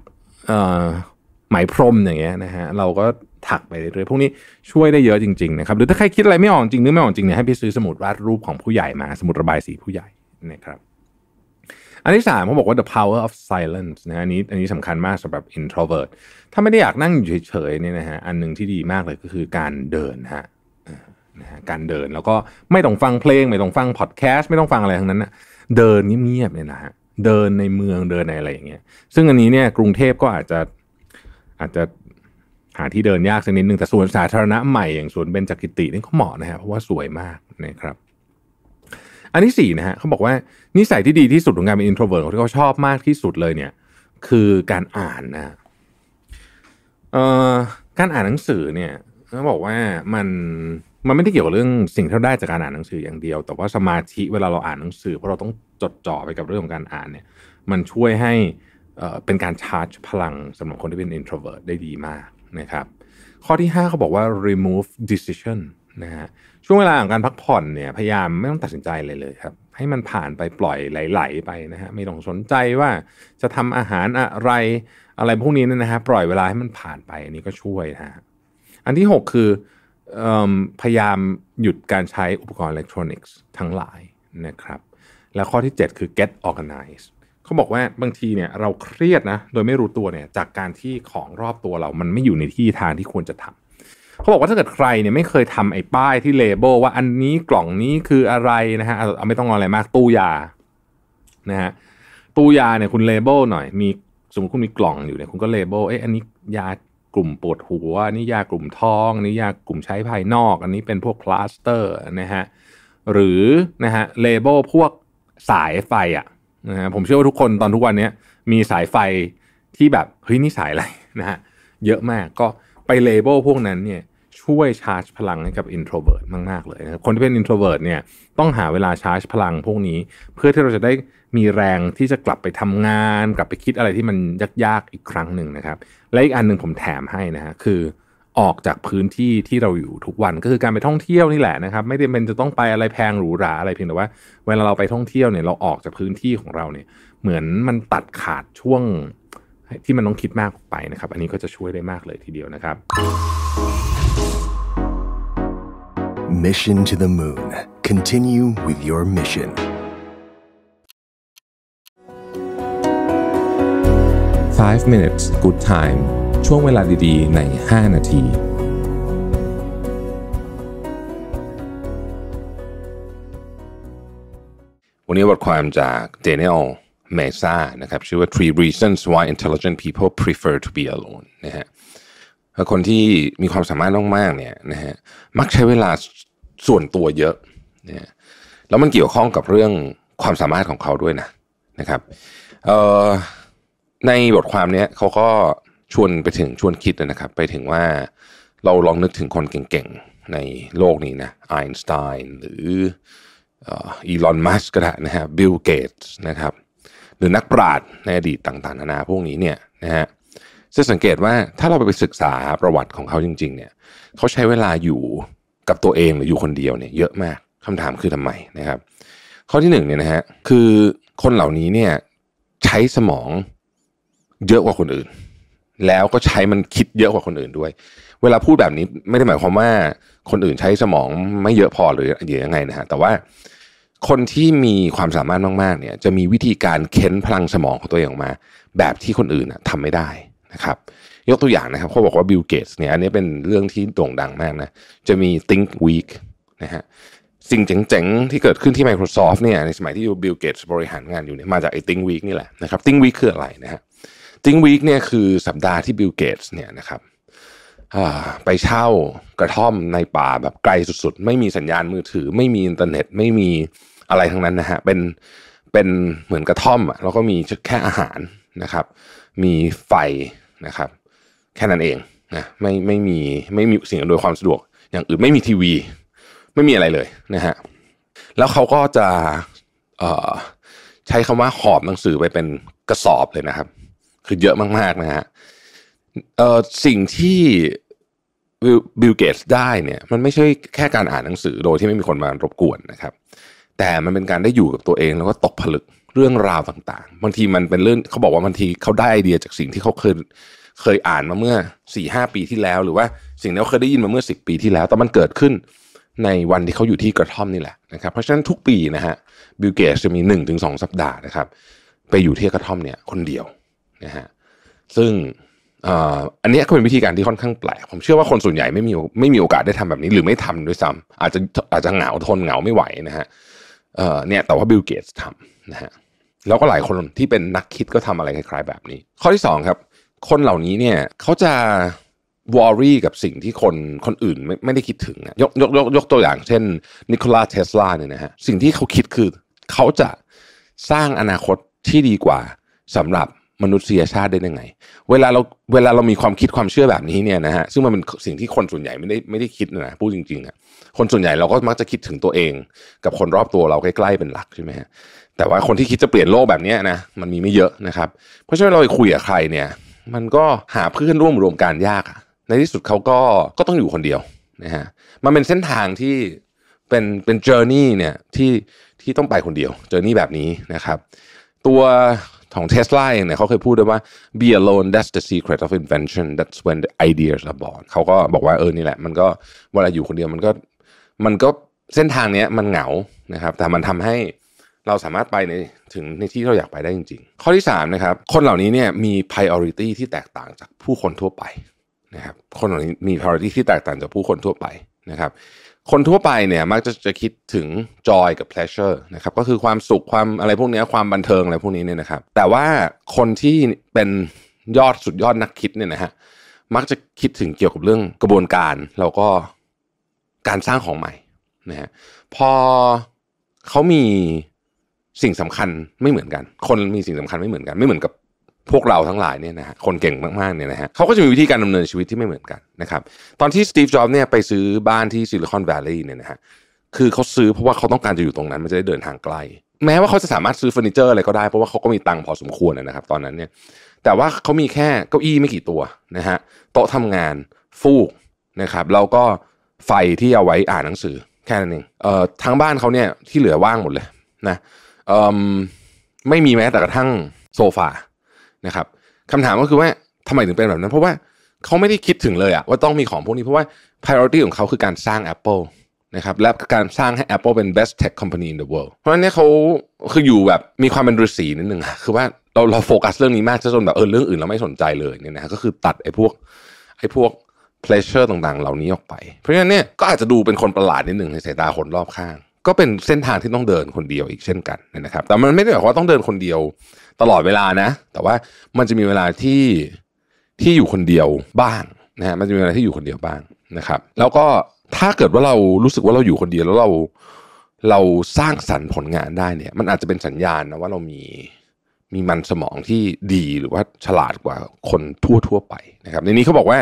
ไหมพรมอย่างเงี้ยนะฮะเราก็ถักไปเรื่อยๆพวกนี้ช่วยได้เยอะจริงๆนะครับหรือถ้าใครคิดอะไรไม่ออกจริงนึกไม่ออกจริงเนี่ยให้ไปซื้อสมุดวาดรูปของผู้ใหญ่มา สมุดระบายสีผู้ใหญ่นะครับ อันที่สามเขาบอกว่า the power of silence นะอันนี้อันนี้สำคัญมากสำหรับ introvert ถ้าไม่ได้อยากนั่งอยู่เฉยๆเนี่ยนะฮะอันหนึ่งที่ดีมากเลยก็คือการเดินฮะนะฮะการเดินแล้วก็ไม่ต้องฟังเพลง ไม่ต้องฟังพอดแคสต์ไม่ต้องฟังอะไรทั้งนั้นนะเดินเงียบๆ เนี่ยนะฮะ เดินในเมืองเดินในอะไรอย่างเงี้ย ซึ่งอันนี้เนี่ย กรุงเทพก็อาจจะอาจจะหาที่เดินยากสักนิดหนึ่งแต่สวนสาธารณะใหม่อย่างสวนเบญจกิตินี่เขาเหมาะนะฮะเพราะว่าสวยมากนะครับ อันที่สี่นะฮะเขาบอกว่านิสัยที่ดีที่สุดของการเป็นอินโทรเวิร์ตที่เขาชอบมากที่สุดเลยเนี่ย คือการอ่านนะเอ่อการอ่านหนังสือเนี่ยเขาบอกว่ามันมันไม่ได้เกี่ยวกับเรื่องสิ่งที่าได้จากการอ่านหนังสืออย่างเดียว แต่ว่าสมาธิเวลาเราอ่านหนังสือ เพราะเราต้องจดจ่อไปกับเรื่องของการอ่านเนี่ยมันช่วยให้เป็นการชาร์จ พลังสำหรับคนที่เป็น introvert ได้ดีมากนะครับ ข้อที่ 5เขาบอกว่า remove decision นะฮะช่วงเวลาของการพักผ่อนเนี่ยพยายามไม่ต้องตัดสินใจเลยเลยครับ ให้มันผ่านไปปล่อยไหล ๆไปนะฮะ ไม่ต้องสนใจว่าจะทำอาหารอะไรอะไรพวกนี้นะฮะ ปล่อยเวลาให้มันผ่านไปอันนี้ก็ช่วยนะฮะ อันที่ 6 คือพยายามหยุดการใช้อุปกรณ์อิเล็กทรอนิกส์ทั้งหลายนะครับแล้วข้อที่ 7 คือ get organized เขาบอกว่าบางทีเนี่ยเราเครียดนะโดยไม่รู้ตัวเนี่ยจากการที่ของรอบตัวเรา มันไม่อยู่ในที่ทางที่ควรจะทำเขาบอกว่าถ้าเกิดใครเนี่ยไม่เคยทำไอ้ป้ายที่เลเบลว่าอันนี้กล่องนี้คืออะไรนะฮะเอาไม่ต้องอะไรมากตู้ยานะฮะตู้ยาเนี่ยคุณเลเบลหน่อย มีสมมติคุณมีกล่องอยู่เนี่ยคุณก็เลเบลเอ้ยอันนี้ยากลุ่มปวดหัวนี่ยากลุ่มท้องนี่ยากลุ่มใช้ภายนอก อันนี้เป็นพวกคลัสเตอร์นะฮะหรือนะฮะเลเบลพวกสายไฟอะ่ะนะฮะผมเชื่อว่าทุกคนตอนทุกวันนี้มีสายไฟที่แบบเฮ้ยนี่สายอะไรนะฮะเยอะมากก็ไปเลเบลพวกนั้นเนี่ยช่วยชาร์จพลังให้กับอินโทรเวิร์ตมากๆเลยนะคนที่เป็นอินโทรเวิร์ตเนี่ยต้องหาเวลาชาร์จพลังพวกนี้เพื่อที่เราจะได้มีแรงที่จะกลับไปทำงาน กลับไปคิดอะไรที่มันยากๆอีกครั้งหนึ่งนะครับและอีกอันหนึ่งผมแถมให้นะฮะคือออกจากพื้นที่ที่เราอยู่ทุกวันก็คือการไปท่องเที่ยวนี่แหละนะครับไม่ได้เป็นจะต้องไปอะไรแพงหรูหราอะไรเพียงแต่ว่าเวลาเราไปท่องเที่ยวเนี่ยเราออกจากพื้นที่ของเราเนี่ยเหมือนมันตัดขาดช่วงที่มันต้องคิดมากออกไปนะครับอันนี้ก็จะช่วยได้มากเลยทีเดียวนะครับ Mission to the Moon Continue with your mission 5 minutes good time ช่วงเวลาดีๆ ใน 5 นาที วันนี้บทความจาก Daniel Mesa นะครับชื่อว่า Three Reasons Why Intelligent People Prefer to Be Alone นะฮะ คนที่มีความสามารถมากๆเนี่ยนะฮะ มักใช้เวลาส่วนตัวเยอะนะะแล้วมันเกี่ยวข้องกับเรื่องความสามารถของเขาด้วยนะนะครับ เอ่อในบทความเนี้ยเขาก็ชวนไปถึงชวนคิดนะครับ ไปถึงว่าเราลองนึกถึงคนเก่งๆ ในโลกนี้นะไอน์สไตน์หรืออีลอนมัสก็ได้นะฮะบิลเกตส์นะครับหรือนักปราชญ์ในอดีตต่างๆ นานาพวกนี้เนี่ยนะฮะจะสังเกตว่าถ้าเราไปศึกษาประวัติของเขาจริงๆเนี่ยเขาใช้เวลาอยู่กับตัวเองหรืออยู่คนเดียวเนี่ยเยอะมากคำถามคือทำไมนะครับ ข้อที่หนึ่งเนี่ยนะฮะคือคนเหล่านี้เนี่ยใช้สมองเยอะกว่าคนอื่น แล้วก็ใช้มันคิดเยอะกว่าคนอื่นด้วย เวลาพูดแบบนี้ไม่ได้หมายความว่าคนอื่นใช้สมองไม่เยอะพอหรือยังไงนะฮะ แต่ว่าคนที่มีความสามารถมากๆเนี่ย จะมีวิธีการเค้นพลังสมองของตัวเองออกมา แบบที่คนอื่นทำไม่ได้นะครับ ยกตัวอย่างนะครับเขาบอกว่าบิลเกตส์เนี่ยอันนี้เป็นเรื่องที่โด่งดังมากนะ จะมี think week นะฮะ สิ่งเจ๋งๆ ที่เกิดขึ้นที่ Microsoft เนี่ย ในสมัยที่บิลเกตส์บริหารงานอยู่เนี่ยมาจากไอ้ think week นี่แหละนะครับ think week คืออะไรนะฮะติงวีคเนี่ยคือสัปดาห์ที่บิลเกตส์เนี่ยนะครับไปเช่ากระท่อมในป่าแบบไกลสุดๆ ไม่มีสัญญาณมือถือ ไม่มีอินเทอร์เน็ตไม่มีอะไรทั้งนั้นนะฮะเป็นเป็นเหมือนกระท่อมอะแล้วก็มีแค่อาหารนะครับ มีไฟนะครับ แค่นั้นเองนะไม่ไม่มีไม่มีสิ่งอำนวยความสะดวกอย่างอื่นไม่มีทีวี ไม่มีอะไรเลยนะฮะแล้วเขาก็จะใช้คำว่าหอบหนังสือไปเป็นกระสอบเลยนะครับคือเยอะมากๆนะฮะเอ่อสิ่งที่บิลเกตได้เนี่ยมันไม่ใช่แค่การอ่านหนังสือโดยที่ไม่มีคนมารบกวนนะครับ แต่มันเป็นการได้อยู่กับตัวเอง แล้วก็ตกผลึกเรื่องราวต่างๆบางทีมันเป็นเรื่องเขาบอกว่าบางทีเขาได้ไอเดียจากสิ่งที่เขาเคยเคยอ่านมาเมื่อสี่ห้าปีที่แล้วหรือว่าสิ่งที่เขาเคยได้ยินมาเมื่อิบปีที่แล้วแต่มันเกิดขึ้นในวันที่เขาอยู่ที่กระท่อมนี่แหละนะครับเพราะฉะนั้นทุกปีนะฮะบิลเกตจะมี 1-2 สัปดาห์นะครับไปอยู่ที่กระท่อมเนี่ยคนเดียวนะฮะซึ่งอันนี้ก็เป็นวิธีการที่ค่อนข้างแปลก ผมเชื่อว่าคนส่วนใหญ่ไม่มีไม่มีโอกาสได้ทำแบบนี้ หรือไม่ทำด้วยซ้ำ อาจจะอาจจะเหงาทนเหงาไม่ไหวนะฮะเนี่ยแต่ว่าบิลเกตส์ทำนะฮะแล้วก็หลายคนที่เป็นนักคิดก็ทำอะไรคล้ายๆแบบนี้ ข้อที่2ครับ คนเหล่านี้เนี่ยเขาจะ วอรี่กับสิ่งที่คนคนอื่นไม่ไม่ได้คิดถึงนะยกยกยกยกตัวอย่างเช่นนิโคลาเทสลาเนี่ยนะฮะสิ่งที่เขาคิดคือเขาจะสร้างอนาคตที่ดีกว่าสำหรับมนุษยชาติได้ยังไง เวลาเราเวลาเรามีความคิดความเชื่อแบบนี้เนี่ยนะฮะซึ่งมันเป็นสิ่งที่คนส่วนใหญ่ไม่ได้ไม่ได้คิดนะพูดจริงๆอะ่ะคนส่วนใหญ่เราก็มักจะคิดถึงตัวเอง กับคนรอบตัวเราใกล้ๆเป็นหลักใช่ไหมฮะแต่ว่าคนที่คิดจะเปลี่ยนโลกแบบนี้นะมันมีไม่เยอะนะครับ เพราะฉะนั้นเราไปคุยกับใครเนี่ย มันก็หาเพื่อนร่วมรวมการยากอะในที่สุดเขาก็ก็ต้องอยู่คนเดียวนะฮะมันเป็นเส้นทางที่เป็นเป็นเจอร์นี่เนี่ยที่ที่ต้องไปคนเดียวเจอร์นี่แบบนี้นะครับตัวของเทสลาเองเนี่ยเขาเคยพูดด้วยว่า be alone that's the secret of invention that's when the ideas are born เขาก็บอกว่าเออนี่แหละมันก็เวลาอยู่คนเดียวมันก็มันก็เส้นทางเนี้ยมันเหงานะครับ แต่มันทำให้เราสามารถไปในถึงในที่เราอยากไปได้จริง ๆ ข้อที่3นะครับ คนเหล่านี้เนี่ยมี priority ที่แตกต่างจากผู้คนทั่วไปนะครับคนเหล่านี้มี priority ที่แตกต่างจากผู้คนทั่วไปนะครับคนทั่วไปเนี่ยมักจะจะคิดถึง joy กับ pleasure นะครับก็คือความสุขความอะไรพวกนี้ความบันเทิงอะไรพวกนี้เนี่ยนะครับ แต่ว่าคนที่เป็นยอดสุดยอดนักคิดเนี่ยนะฮะมักจะคิดถึงเกี่ยวกับเรื่องกระบวนการแล้วก็การสร้างของใหม่นะฮะพอเขามีสิ่งสำคัญไม่เหมือนกัน คนมีสิ่งสำคัญไม่เหมือนกันไม่เหมือนกับพวกเราทั้งหลายเนี่ยนะฮะคนเก่งมากๆเนี่ยนะฮะเขาก็จะมีวิธีการดำเนินชีวิตที่ไม่เหมือนกันนะครับตอนที่สตีฟจ็อบส์เนี่ยไปซื้อบ้านที่ซิลิคอนแวลลีย์เนี่ยนะฮะคือเขาซื้อเพราะว่าเขาต้องการจะอยู่ตรงนั้น มันจะได้เดินทางไกลแม้ว่าเขาจะสามารถซื้อเฟอร์นิเจอร์อะไรก็ได้เพราะว่าเขาก็มีตังค์พอสมควรนะครับตอนนั้นเนี่ยแต่ว่าเขามีแค่เก้าอี้ไม่กี่ตัวนะฮะโต๊ะทำงานฟูกนะครับแล้วก็ไฟที่เอาไว้อ่านหนังสือแค่นั้นเองเอ่อทางบ้านเขาเนี่ยที่เหลือว่างหมดเลยนะเอ่อไม่มีแม้แต่กระทั่งโซฟานะครับคำถามก็คือว่าทำไมถึงเป็นแบบนั้น เพราะว่าเขาไม่ได้คิดถึงเลยอะว่าต้องมีของพวกนี้เพราะว่า priority ของเขาคือการสร้าง Apple นะครับและการสร้างให้ Apple เป็น best tech company in the world เพราะฉะนั้นเขาคืออยู่แบบมีความเป็นฤาษีนิดนึง คือว่าเราเราโฟกัสเรื่องนี้มากจนแบบเออเรื่องอื่นเราไม่สนใจเลยเนี่ยนะก็คือตัดไอ้พวกไอ้พวก pleasure ต่างๆเหล่านี้ออกไปเพราะฉะนั้นเนี่ยก็อาจจะดูเป็นคนประหลาดนิดหนึ่งในสายตาคนรอบข้าง ก็เป็นเส้นทางที่ต้องเดินคนเดียวอีกเช่นกันนะครับแต่มันไม่ได้หมายความว่าต้องเดินคนเดียวตลอดเวลานะ แต่ว่ามันจะมีเวลาที่ที่อยู่คนเดียวบ้างนะฮะ มันจะมีเวลาที่อยู่คนเดียวบ้างนะครับ แล้วก็ถ้าเกิดว่าเรารู้สึกว่าเราอยู่คนเดียวแล้วเราเราสร้างสรรค์ผลงานได้เนี่ย มันอาจจะเป็นสัญญาณนะว่าเรามีมีมันสมองที่ดีหรือว่าฉลาดกว่าคนทั่วทั่วไปนะครับ ในนี้เขาบอกว่า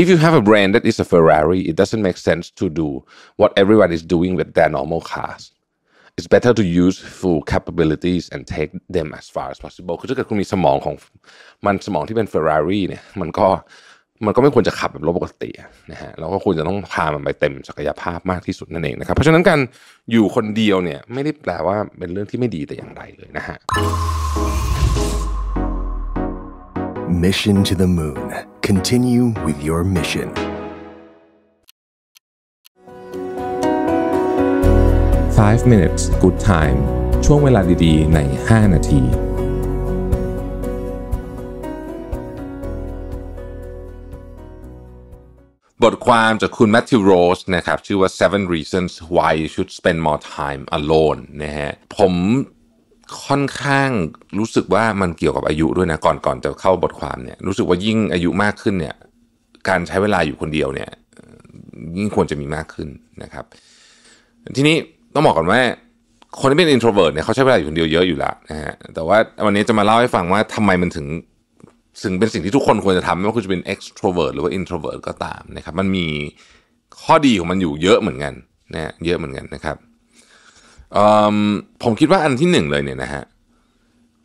if you have a b r a n d that is a Ferrari it doesn't make sense to do what everyone is doing with their normal cars it's better to use full capabilities and take them as far as possible คือถ้าเกิดคุณมีสมองของมันสมองที่เป็น Ferrari เนี่ยมันก็มันก็ไม่ควรจะขับแบบรถปกตินะฮะเราก็ควรจะต้องพามันไปเต็มศักยภาพมากที่สุดนั่นเองนะครับเพราะฉะนั้นการอยู่คนเดียวเนี่ยไม่ได้แปลว่าเป็นเรื่องที่ไม่ดีแต่อย่างไรเลยนะฮะ Mission to the Moon Continue with your mission 5 minutes good time ช่วงเวลาดีๆใน 5 นาที บทความจากคุณแมทธิวโรสนะครับชื่อว่า seven reasons why you should spend more time alone นะฮะ ผมค่อนข้างรู้สึกว่ามันเกี่ยวกับอายุด้วยนะ ก่อนก่อนจะเข้าบทความเนี่ยรู้สึกว่ายิ่งอายุมากขึ้นเนี่ยการใช้เวลาอยู่คนเดียวเนี่ยยิ่งควรจะมีมากขึ้นนะครับ ทีนี้ต้องบอกก่อนว่าคนที่เป็นอินโทรเวิร์ตเนี่ยเขาใช้เวลาอยู่คนเดียวเยอะอยู่แล้วนะฮะแต่ว่าวันนี้จะมาเล่าให้ฟังว่า ทำไมมันถึงถึงเป็นสิ่งที่ทุกคนควรจะทำไม่ว่าคุณจะเป็นเอ็กโทรเวิร์ตหรือว่าอินโทรเวิร์ตก็ตามนะครับ มันมีข้อดีของมันอยู่เยอะเหมือนกันนะเยอะเหมือนกันนะครับผมคิดว่าอันที่หนึ่งเลยเนี่ยนะฮะ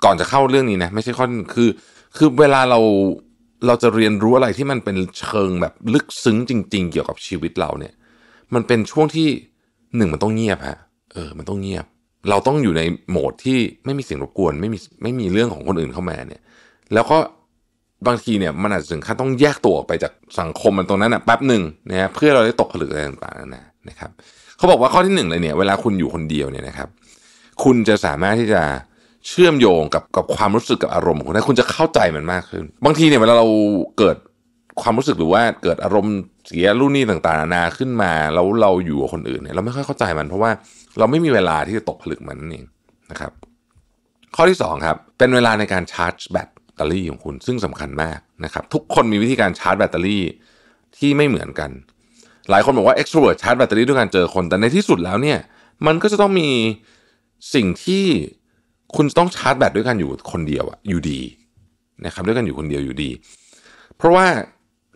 ก่อนจะเข้าเรื่องนี้นะไม่ใช่ข้อคือ คือเวลาเราเราจะเรียนรู้อะไรที่มันเป็นเชิงแบบลึกซึ้งจริง ๆ เกี่ยวกับชีวิตเราเนี่ย มันเป็นช่วงที่หนึ่งมันต้องเงียบฮะ เออ มันต้องเงียบ เราต้องอยู่ในโหมดที่ไม่มีเสียงรบกวนไม่มีไม่มีเรื่องของคนอื่นเข้ามาเนี่ย แล้วก็บางทีเนี่ยมันอาจจะถึงขั้นต้องแยกตัวออกไปจากสังคมมันตรงนั้นอนะ่ะแป๊บหนึ่งนะฮะเพื่อเราได้ตกผลึกอะไรต่างๆนะนะครับเขาบอกว่าข้อที่หนึ่งเลยเนี่ย เวลาคุณอยู่คนเดียวเนี่ยนะครับคุณจะสามารถที่จะเชื่อมโยงกับกับความรู้สึกกับอารมณ์ของคุณได้คุณจะเข้าใจมันมากขึ้น บางทีเนี่ยเวลาเราเกิดความรู้สึกหรือว่าเกิดอารมณ์เสียรุ่นนี้ต่างๆนานาขึ้นมาแล้วเราอยู่กับคนอื่นเนี่ยเราไม่ค่อยเข้าใจมันเพราะว่าเราไม่มีเวลาที่จะตกผลึกมันนั่นเองนะครับ ข้อที่2ครับเป็นเวลาในการชาร์จแบตเตอรี่ของคุณซึ่งสำคัญมากนะครับ ทุกคนมีวิธีการชาร์จแบตเตอรี่ที่ไม่เหมือนกัน หลายคนบอกว่า extrovert ชาร์จแบตเตอรี่ด้วยการเจอคนแต่ในที่สุดแล้วเนี่ยมันก็จะต้องมีสิ่งที่คุณต้องชาร์จแบตด้วยกันอยู่คนเดียวอะอยู่ดีนะครับด้วยกันอยู่คนเดียวอยู่ดี เพราะว่า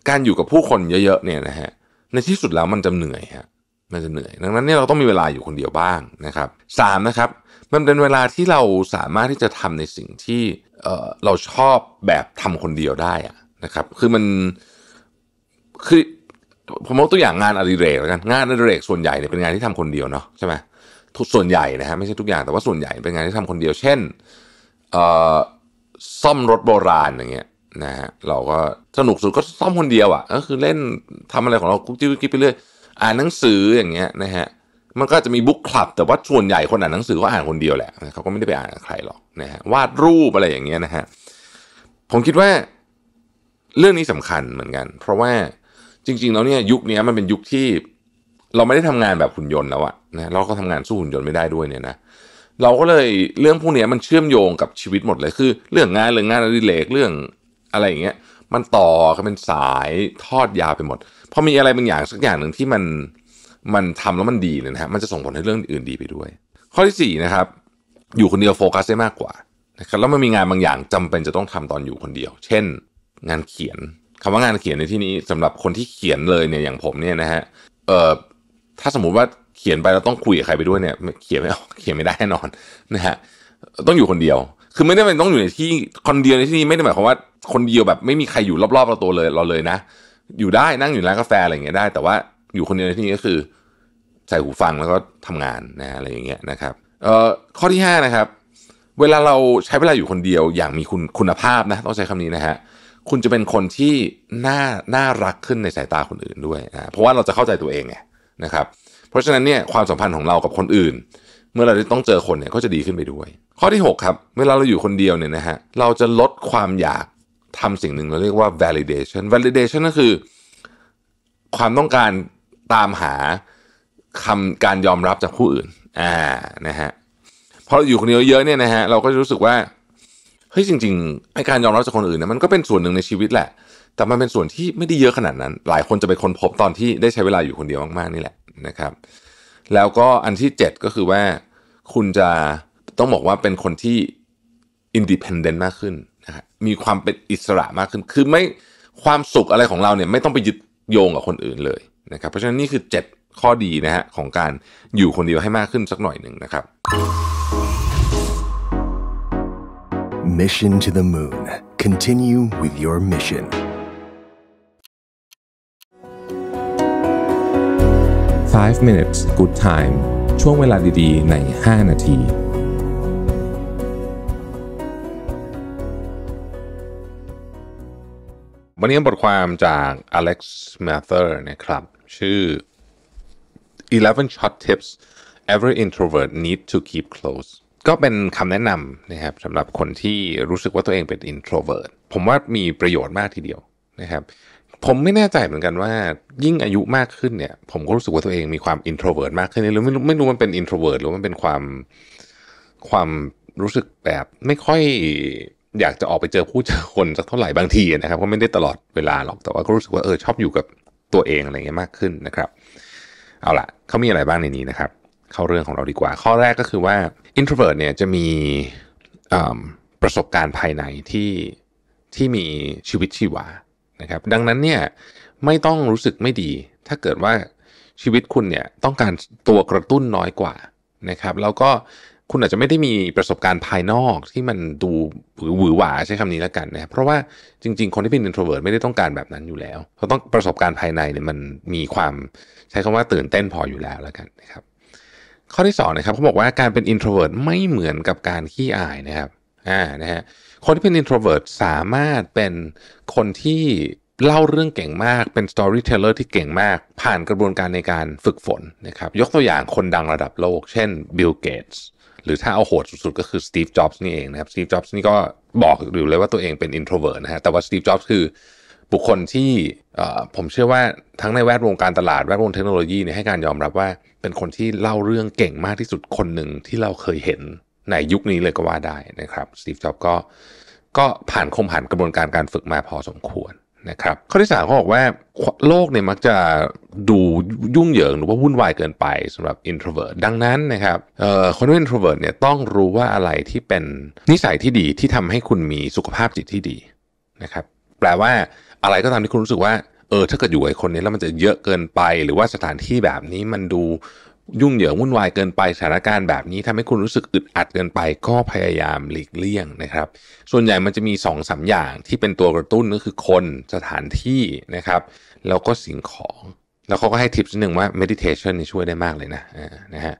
การอยู่กับผู้คนเยอะๆเนี่ยนะฮะในที่สุดแล้วมันจะเหนื่อยฮะมันจะเหนื่อยดังนั้นเนี่ยเราต้องมีเวลาอยู่คนเดียวบ้างนะครับสามนะครับมันเป็นเวลาที่เราสามารถที่จะทำในสิ่งที่เเราชอบแบบทำคนเดียวได้นะครับคือมันคือผมยกตัวอย่างงานอดิเรกแล้วกันงานอดิเรกส่วนใหญ่เนี่ยเป็นงานที่ทำคนเดียวเนาะใช่ไหมส่วนใหญ่นะฮะไม่ใช่ทุกอย่างแต่ว่าส่วนใหญ่เป็นงานที่ทำคนเดียว เช่นซ่อมรถโบราณอย่างเงี้ยนะฮะเราก็สนุกสุดก็ซ่อมคนเดียวอะ่ะ ก็คือเล่นทำอะไรของเรากุ๊กจิ๊กไปเรื่อยอ่านหนังสืออย่างเงี้ยนะฮะมันก็จะมีบุ๊กคลับแต่ว่าส่วนใหญ่คนอ่านหนังสือก็อ่านคนเดียวแหละเขาก็ไม่ได้ไปอ่านใครหรอกนะฮะวาดรูปอะไรอย่างเงี้ยนะฮะผมคิดว่าเรื่องนี้สำคัญเหมือนกัน เพราะว่าจริงๆแล้วเนี่ยยุคนี้มันเป็นยุคที่ เราไม่ได้ทำงานแบบหุ่นยนต์แล้วอะนะเราก็ทำงานสู้หุ่นยนต์ไม่ได้ด้วยเนี่ยนะ เราก็เลยเรื่องพวกนี้มันเชื่อมโยงกับชีวิตหมดเลยคือ เรื่องงานเรื่องงานอดิเรกเรื่องอะไรอย่างเงี้ยมันต่อกันเป็นสายทอดยาวไปหมดพอมีอะไรบางอย่างสักอย่างหนึ่งที่มันมันทำแล้วมันดีเนี่ยนะฮะมันจะส่งผลให้เรื่องอื่นดีไปด้วย ข้อที่4นะครับอยู่คนเดียวโฟกัสได้มากกว่านะครับแล้วมันมีงานบางอย่างจำเป็นจะต้องทำตอนอยู่คนเดียว เช่น งานเขียนคำว่างานเขียนในที่นี้สำหรับคนที่เขียนเลยเนี่ยอย่างผมเนี่ยนะฮะเอ่อถ้าสมมุติว่าเขียนไปแล้วต้องคุยกับใครไปด้วยเนี่ยเขียนไม่ออกเขียนไม่ได้แน่นอนนะฮะต้องอยู่คนเดียวคือไม่ได้เป็นต้องอยู่ในที่คนเดียวในที่นี้ไม่ได้หมายความว่าคนเดียวแบบไม่มีใครอยู่รอบๆเราตัวเลยเราเลยนะอยู่ได้นั่งอยู่ร้านกาแฟอะไรอย่างเงี้ยได้ แต่ว่าอยู่คนเดียวในที่นี้ก็คือ ใส่หูฟังแล้วก็ทำงานนะอะไรอย่างเงี้ยนะครับเอ่อข้อที่5นะครับเวลาเราใช้เวลาอยู่คนเดียวอย่างมีคุณคุณภาพนะต้องใช้คำนี้นะฮะคุณจะเป็นคนที่น่าน่ารักขึ้นในสายตาคนอื่นด้วยนะเพราะว่าเราจะเข้าใจตัวเองไงนะครับ เพราะฉะนั้นเนี่ยความสัมพันธ์ของเรากับคนอื่นเมื่อเราได้ต้องเจอคนเนี่ยก็จะดีขึ้นไปด้วย ข้อที่ 6 ครับเวลาเราอยู่คนเดียวเนี่ยนะฮะเราจะลดความอยากทำสิ่งหนึ่งเราเรียกว่า validation validation ก็คือ ความต้องการตามหาคำการยอมรับจากผู้อื่นอ่านะฮะพอเราอยู่คนเดียวเยอะเนี่ยนะฮะเราก็จะรู้สึกว่าเฮ้ยจริงๆไอการยอมรับจากคนอื่นเนี่ยมันก็เป็นส่วนหนึ่งในชีวิตแหละ แต่มันเป็นส่วนที่ไม่ได้เยอะขนาดนั้น หลายคนจะไปคนพบตอนที่ได้ใช้เวลาอยู่คนเดียวมากๆนี่แหละนะครับแล้วก็อันที่ 7 ก็คือว่าคุณจะต้องบอกว่าเป็นคนที่อินดิเพนเดนต์มากขึ้นนะฮะมีความเป็นอิสระมากขึ้น คือไม่ความสุขอะไรของเราเนี่ยไม่ต้องไปยึดโยงกับคนอื่นเลยนะครับเพราะฉะนั้นนี่คือ 7 ข้อดีนะฮะของการอยู่คนเดียวให้มากขึ้นสักหน่อยหนึ่งนะครับ Mission to the Moon Continue with your mission 5 minutes good time ช่วงเวลาดีๆ ใน 5 นาที วันนี้บทความจาก Alex Mather นะครับ ชื่อ 11 short tips every introvert need to keep close ก็เป็นคำแนะนำนะครับสำหรับคนที่รู้สึกว่าตัวเองเป็น introvert ผมว่ามีประโยชน์มากทีเดียวนะครับผมไม่แน่ใจเหมือนกันว่ายิ่งอายุมากขึ้นเนี่ย ผมก็รู้สึกว่าตัวเองมีความอินโทรเวิร์ดมากขึ้นเลยไม่รู้ไม่รู้มันเป็นอินโทรเวิร์ดหรือมันเป็นความความรู้สึกแบบ ไม่ค่อยอยากจะออกไปเจอผู้เจอคนสักเท่าไหร่บางทีนะครับก็ไม่ได้ตลอดเวลาหรอกแต่ว่าก็รู้สึกว่าเออ ชอบอยู่กับตัวเองอะไรเงี้ยมากขึ้นนะครับเอาล่ะเขามีอะไรบ้างในนี้นะครับเข้าเรื่องของเราดีกว่า ข้อแรกก็คือว่าอินโทรเวิร์ตเนี่ยจะมีประสบการณ์ภายในที่ที่มีชีวิตชีวานะครับดังนั้นเนี่ยไม่ต้องรู้สึกไม่ดี ถ้าเกิดว่าชีวิตคุณเนี่ยต้องการตัวกระตุ้นน้อยกว่านะครับ แล้วก็คุณอาจจะไม่ได้มีประสบการณ์ภายนอกที่มันดูหวือหวาใช้คำนี้แล้วกันนะครับเพราะว่าจริงๆคนที่เป็น introvert ไม่ได้ต้องการแบบนั้นอยู่แล้วเขาต้องประสบการณ์ภายในเนี่ยมันมีความใช้คำว่าตื่นเต้นพออยู่แล้วแล้วกันนะครับ ข้อที่2นะครับเขาบอกว่าการเป็น introvert ไม่เหมือนกับการขี้อายนะครับอ่า นะฮะ คนที่เป็น introvert สามารถเป็นคนที่เล่าเรื่องเก่งมาก เป็น storyteller ที่เก่งมากผ่านกระบวนการในการฝึกฝนนะครับ ยกตัวอย่างคนดังระดับโลก เช่น Bill Gates หรือถ้าเอาโหดสุดๆ ก็คือ Steve Jobs นี่เองนะครับ Steve Jobs นี่ก็บอกอยู่เลยว่าตัวเองเป็น introvert นะฮะ แต่ว่า Steve Jobs คือบุคคลที่ผมเชื่อว่าทั้งในแวดวงการตลาดแวดวงเทคโนโลยีเนี่ยให้การยอมรับว่าเป็นคนที่เล่าเรื่องเก่งมากที่สุดคนหนึ่งที่เราเคยเห็นในยุคนี้เลยก็ว่าได้นะครับสตีฟจ็อบก็ก็ผ่านคมผ่านกระบวนการการฝึกมาพอสมควรนะครับข้อที่สามเขาบอกว่าโลกเนี่ยมักจะดูยุ่งเหยิง หรือว่าวุ่นวายเกินไปสำหรับอนโทรเ v e r ์ดังนั้นนะครับคนที่อโทรเว v e r ดเนี่ยต้องรู้ว่าอะไรที่เป็นนิสัยที่ดีที่ทำให้คุณมีสุขภาพจิตที่ดีนะครับ แปลว่าอะไรก็ตามที่คุณรู้สึกว่าเออถ้าเกิดอยู่กับคนนี้แล้วมันจะเยอะเกินไป หรือว่าสถานที่แบบนี้มันดูยุ่งเหยิงวุ่นวายเกินไปสถานการณ์แบบนี้ ทำให้คุณรู้สึกอึดอัดเกินไปก็พยายามหลีกเลี่ยงนะครับส่วนใหญ่มันจะมี2อสาอย่างที่เป็นตัวกระตุ้นก็คือคนสถานที่นะครับแล้วก็สิ่งของ แล้วเขาก็ให้ทิปหนึ่งว่า meditation นี่ช่วยได้มากเลยนะนะฮะ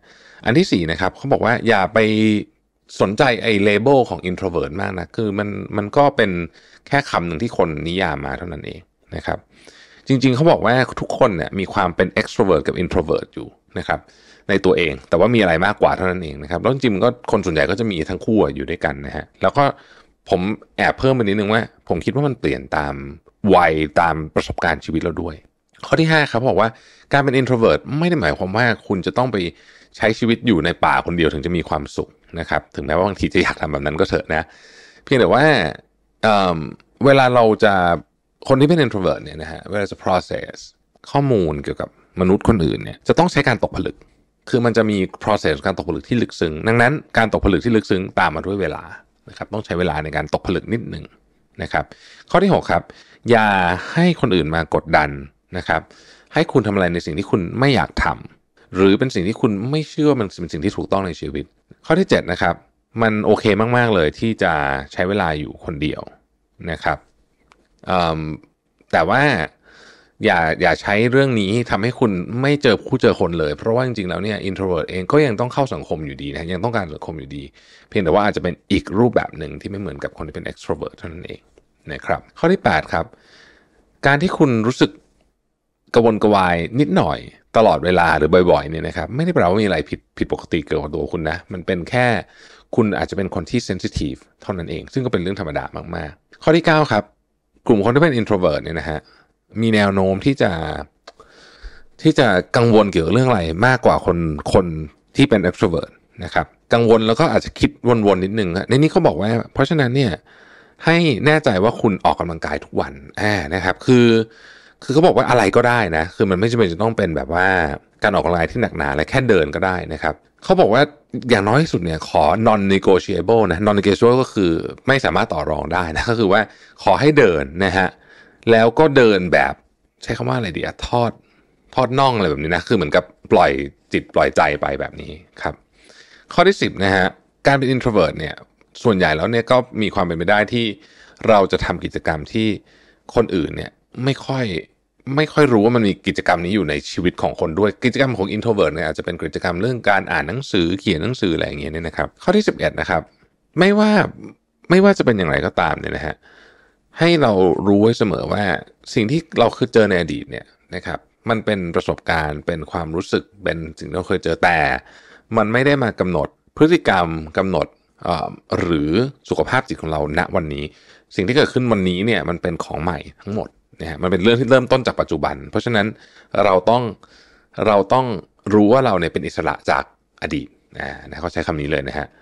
อันที่4นะครับเขาบอกว่าอย่าไปสนใจไอ้เลเบลของ introvert มากนะ คือมันมันก็เป็นแค่คำหนึ่งที่คนนิยามมาเท่านั้นเองนะครับจริง ๆเขาบอกว่าทุกคนเนี่ยมีความเป็น extrovert กับ introvert อยู่นะครับในตัวเองแต่ว่ามีอะไรมากกว่าเท่านั้นเองนะครับแล้วจริงก็คนส่วนใหญ่ก็จะมีทั้งคู่อยู่ด้วยกันนะฮะแล้วก็ผมแอบเพิ่มไปนิดนึงว่า ผมคิดว่ามันเปลี่ยนตามวัย ตามประสบการณ์ชีวิตเราด้วย ข้อที่ 5ครับบอกว่าการเป็น introvert ไม่ได้หมายความว่าคุณจะต้องไปใช้ชีวิตอยู่ในป่าคนเดียวถึงจะมีความสุขนะครับถึงแม้ว่าบางทีจะอยากทำแบบนั้นก็เถอะนะเพียงแต่ว่าเเวลาเราจะคนที่เป็น introvert เนี่ยนะฮะเวลาจะ process ข้อมูลเกี่ยวกับมนุษย์คนอื่นเนี่ยจะต้องใช้การตกผลึก คือมันจะมี process การตกผลึกที่ลึกซึ้งดังนั้นการตกผลึกที่ลึกซึ้งตามมาด้วยเวลานะครับ ต้องใช้เวลาในการตกผลึกนิดหนึ่งนะครับ ข้อที่ 6 ครับ อย่าให้คนอื่นมากดดันนะครับ ให้คุณทำอะไรในสิ่งที่คุณไม่อยากทำ หรือเป็นสิ่งที่คุณไม่เชื่อว่ามันเป็นสิ่งที่ถูกต้องในชีวิต ข้อที่ 7 นะครับ มันโอเคมากๆเลยที่จะใช้เวลาอยู่คนเดียวนะครับแต่ว่าอย่าอย่าใช้เรื่องนี้ทำให้คุณไม่เจอผู้เจอคนเลย เพราะว่าจริงๆ แล้วเนี่ยอินโทรเวิร์ดเองก็ยังต้องเข้าสังคมอยู่ดีนะ ยังต้องการสังคมอยู่ดี เพียงแต่ว่าอาจจะเป็นอีกรูปแบบหนึ่งที่ไม่เหมือนกับคนที่เป็นเอ็กโทรเวิร์ดเท่านั้นเองนะครับ ข้อที่ 8 ครับ การที่คุณรู้สึกกระวนกระวายนิดหน่อย ตลอดเวลาหรือบ่อยๆเนี่ยนะครับไม่ได้แปลว่ามีอะไรผิดผิดปกติเกิดกับตัวคุณนะมันเป็นแค่คุณอาจจะเป็นคนที่เซนซิทีฟเท่านั้นเอง ซึ่งก็เป็นเรื่องธรรมดามากๆ ข้อที่ 9 ครับ กลุ่มคนที่เป็นอินโทรเวิร์ดเนี่ยนะฮะมีแนวโน้มที่จะ ที่จะกังวลเกี่ยวกับเรื่องอะไรมากกว่าคนคนที่เป็น extrovert นะครับกังวลแล้วก็อาจจะคิดวนๆนิดนึงในนี้เขาบอกว่าเพราะฉะนั้นเนี่ยให้แน่ใจว่าคุณออกกำลังกายทุกวันแอบนะครับ คือคือเขาบอกว่าอะไรก็ได้นะ คือมันไม่จำเป็นจะต้องเป็นแบบว่าการออกกำลังกายที่หนักหนาและแค่เดินก็ได้นะครับเขาบอกว่าอย่างน้อยที่สุดเนี่ย ขอ non negotiable นะ non negotiable ก็คือไม่สามารถต่อรองได้นะก็คือว่าขอให้เดินนะฮะแล้วก็เดินแบบใช้คำว่าอะไรดีอะทอดทอดน่องอะไรแบบนี้นะคือเหมือนกับปล่อยจิตปล่อยใจไปแบบนี้ครับ ข้อที่ 10นะฮะการเป็น introvert เนี่ย ส่วนใหญ่แล้วเนี่ยก็มีความเป็นไปได้ที่เราจะทำกิจกรรมที่คนอื่นเนี่ยไม่ค่อยไม่ค่อยรู้ว่ามันมีกิจกรรมนี้อยู่ในชีวิตของคนด้วยกิจกรรมของ introvert เนี่ยอาจจะเป็นกิจกรรมเรื่องการอ่านหนังสือเขียนหนังสืออะไรอย่างเงี้ยเนี่ยนะครับ ข้อที่11นะครับไม่ว่าไม่ว่าจะเป็นอย่างไรก็ตามเนี่ยนะฮะให้เรารู้ไว้เสมอว่าสิ่งที่เราเคยเจอในอดีตเนี่ยนะครับมันเป็นประสบการณ์เป็นความรู้สึกเป็นสิ่งที่เราเคยเจอแต่มันไม่ได้มากำหนดพฤติกรรมกำหนดหรือสุขภาพจิตของเราณวันนี้ สิ่งที่เกิดขึ้นวันนี้เนี่ยมันเป็นของใหม่ทั้งหมดนะฮะมันเป็นเรื่องที่เริ่มต้นจากปัจจุบัน เพราะฉะนั้นเราต้องเราต้องรู้ว่าเราเนี่ยเป็นอิสระจากอดีตนะเขาใช้คำนี้เลยนะฮะเ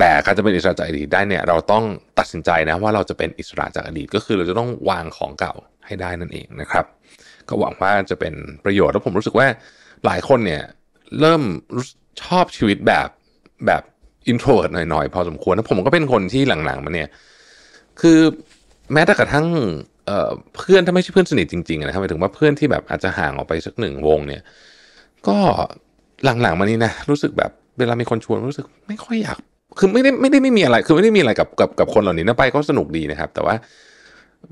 แต่การจะเป็นอิสระจากอดีตได้เนี่ยเราต้องตัดสินใจนะ ว่าเราจะเป็นอิสระจากอดีตก็คือเราจะต้องวางของเก่าให้ได้นั่นเองนะครับ ก็หวังว่าจะเป็นประโยชน์แล้วผมรู้สึกว่า หลายคนเนี่ย เริ่มชอบชีวิตแบบแบบอินโทรดหน่อยๆพอสมควรนะผมก็เป็นคนที่หลังๆมาเนี่ยคือแม้แต่กระทั่งเพื่อนถ้าไม่ใช่เพื่อนสนิทจริงๆนะครับหมายถึงว่าเพื่อนที่แบบอาจจะห่างออกไปสักหนึ่งวงเนี่ยก็หลังๆ มานี้นะ รู้สึกแบบเวลามีคนชวนรู้สึก ไม่ค่อยอยากคือไม่ได้ไม่ได้ไม่มีอะไรคือไม่ได้มีอะไรกับกับกับคนเหล่านี้นะไปก็สนุกดีนะครับ แต่ว่า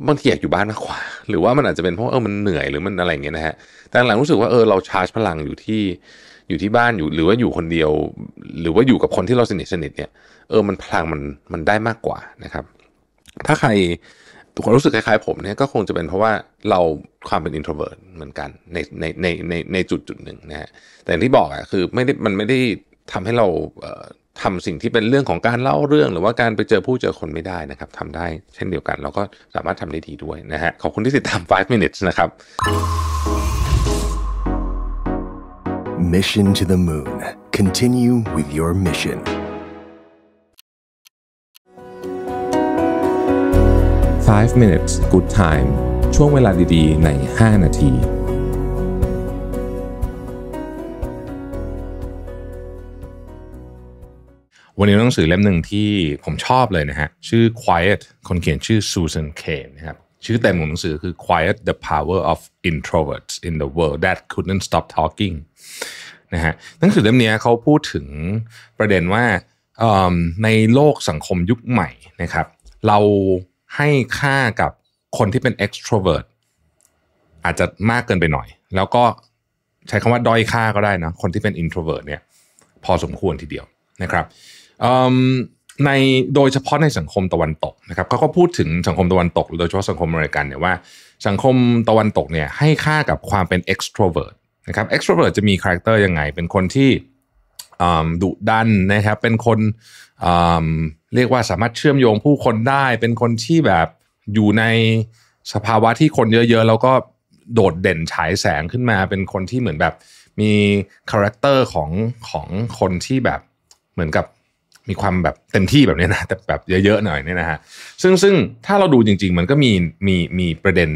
บางทีอยากอยู่บ้านมากกว่า หรือว่ามันอาจจะเป็นเพราะเออมันเหนื่อยหรือมันอะไรเงี้ยนะฮะแต่หลังรู้สึกว่าเออเราชาร์จพลังอยู่ที่อยู่ที่บ้านอยู่หรือว่าอยู่คนเดียว หรือว่าอยู่กับคนที่เราสนิทสนิทเนี่ยเออมันพลังมันมันได้มากกว่านะครับ ถ้าใครทุกคนรู้สึกคล้ายๆผมเนี่ยก็คงจะเป็นเพราะว่าเราความเป็นอินโทรเวิร์ตเหมือนกัน ในในในในในจุดจุดหนึ่งนะฮะแต่ที่บอกอะ่ะคือ ไม่ได้มันไม่ได้ทำให้เราทำสิ่งที่เป็นเรื่องของการเล่าเรื่องหรือว่าการไปเจอผู้เจอคนไม่ได้นะครับทำได้เช่นเดียวกันเราก็สามารถทำได้ดีด้วยนะฮะขอบคุณที่ติดตาม 5 minutes นะครับ Mission to the Moon Continue with your mission Five minutes good time ช่วงเวลาดีๆ ใน 5 นาทีวันนี้หนังสือเล่มหนึ่งที่ผมชอบเลยนะฮะชื่อ Quiet คนเขียนชื่อ Susan Cain นะครับชื่อเต็มของหนังสือคือ Quiet the Power of Introverts in the World That Couldn't Stop Talking นะฮะหนังสือเล่มนี้เขาพูดถึงประเด็นว่าในโลกสังคมยุคใหม่นะครับ เราให้ค่ากับคนที่เป็น extrovert อาจจะมากเกินไปหน่อย แล้วก็ใช้คำว่าด้อยค่าก็ได้นะคนที่เป็น introvert เนี่ยพอสมควรทีเดียวนะครับในโดยเฉพาะในสังคมตะวันตกนะครับเขาก็พูดถึงสังคมตะวันตกโดยเฉพาะสังคมอเมริกันเนี่ยว่าสังคมตะวันตกเนี่ยให้ค่ากับความเป็น extrovert นะครับ extrovert จะมีคาแรคเตอร์ยังไง เป็นคนที่ดุดันนะครับเป็นคนเรียกว่าสามารถเชื่อมโยงผู้คนได้ เป็นคนที่แบบอยู่ในสภาวะที่คนเยอะ ๆ แล้วก็โดดเด่นฉายแสงขึ้นมา เป็นคนที่เหมือนแบบมีคาแรคเตอร์ของของคนที่แบบเหมือนกับมีความแบบเต็มที่แบบนี้นะ แต่แบบเยอะๆหน่อยเนี่ยนะฮะซึ่งซึ่งถ้าเราดูจริงๆมันก็มีมีมีประเด็น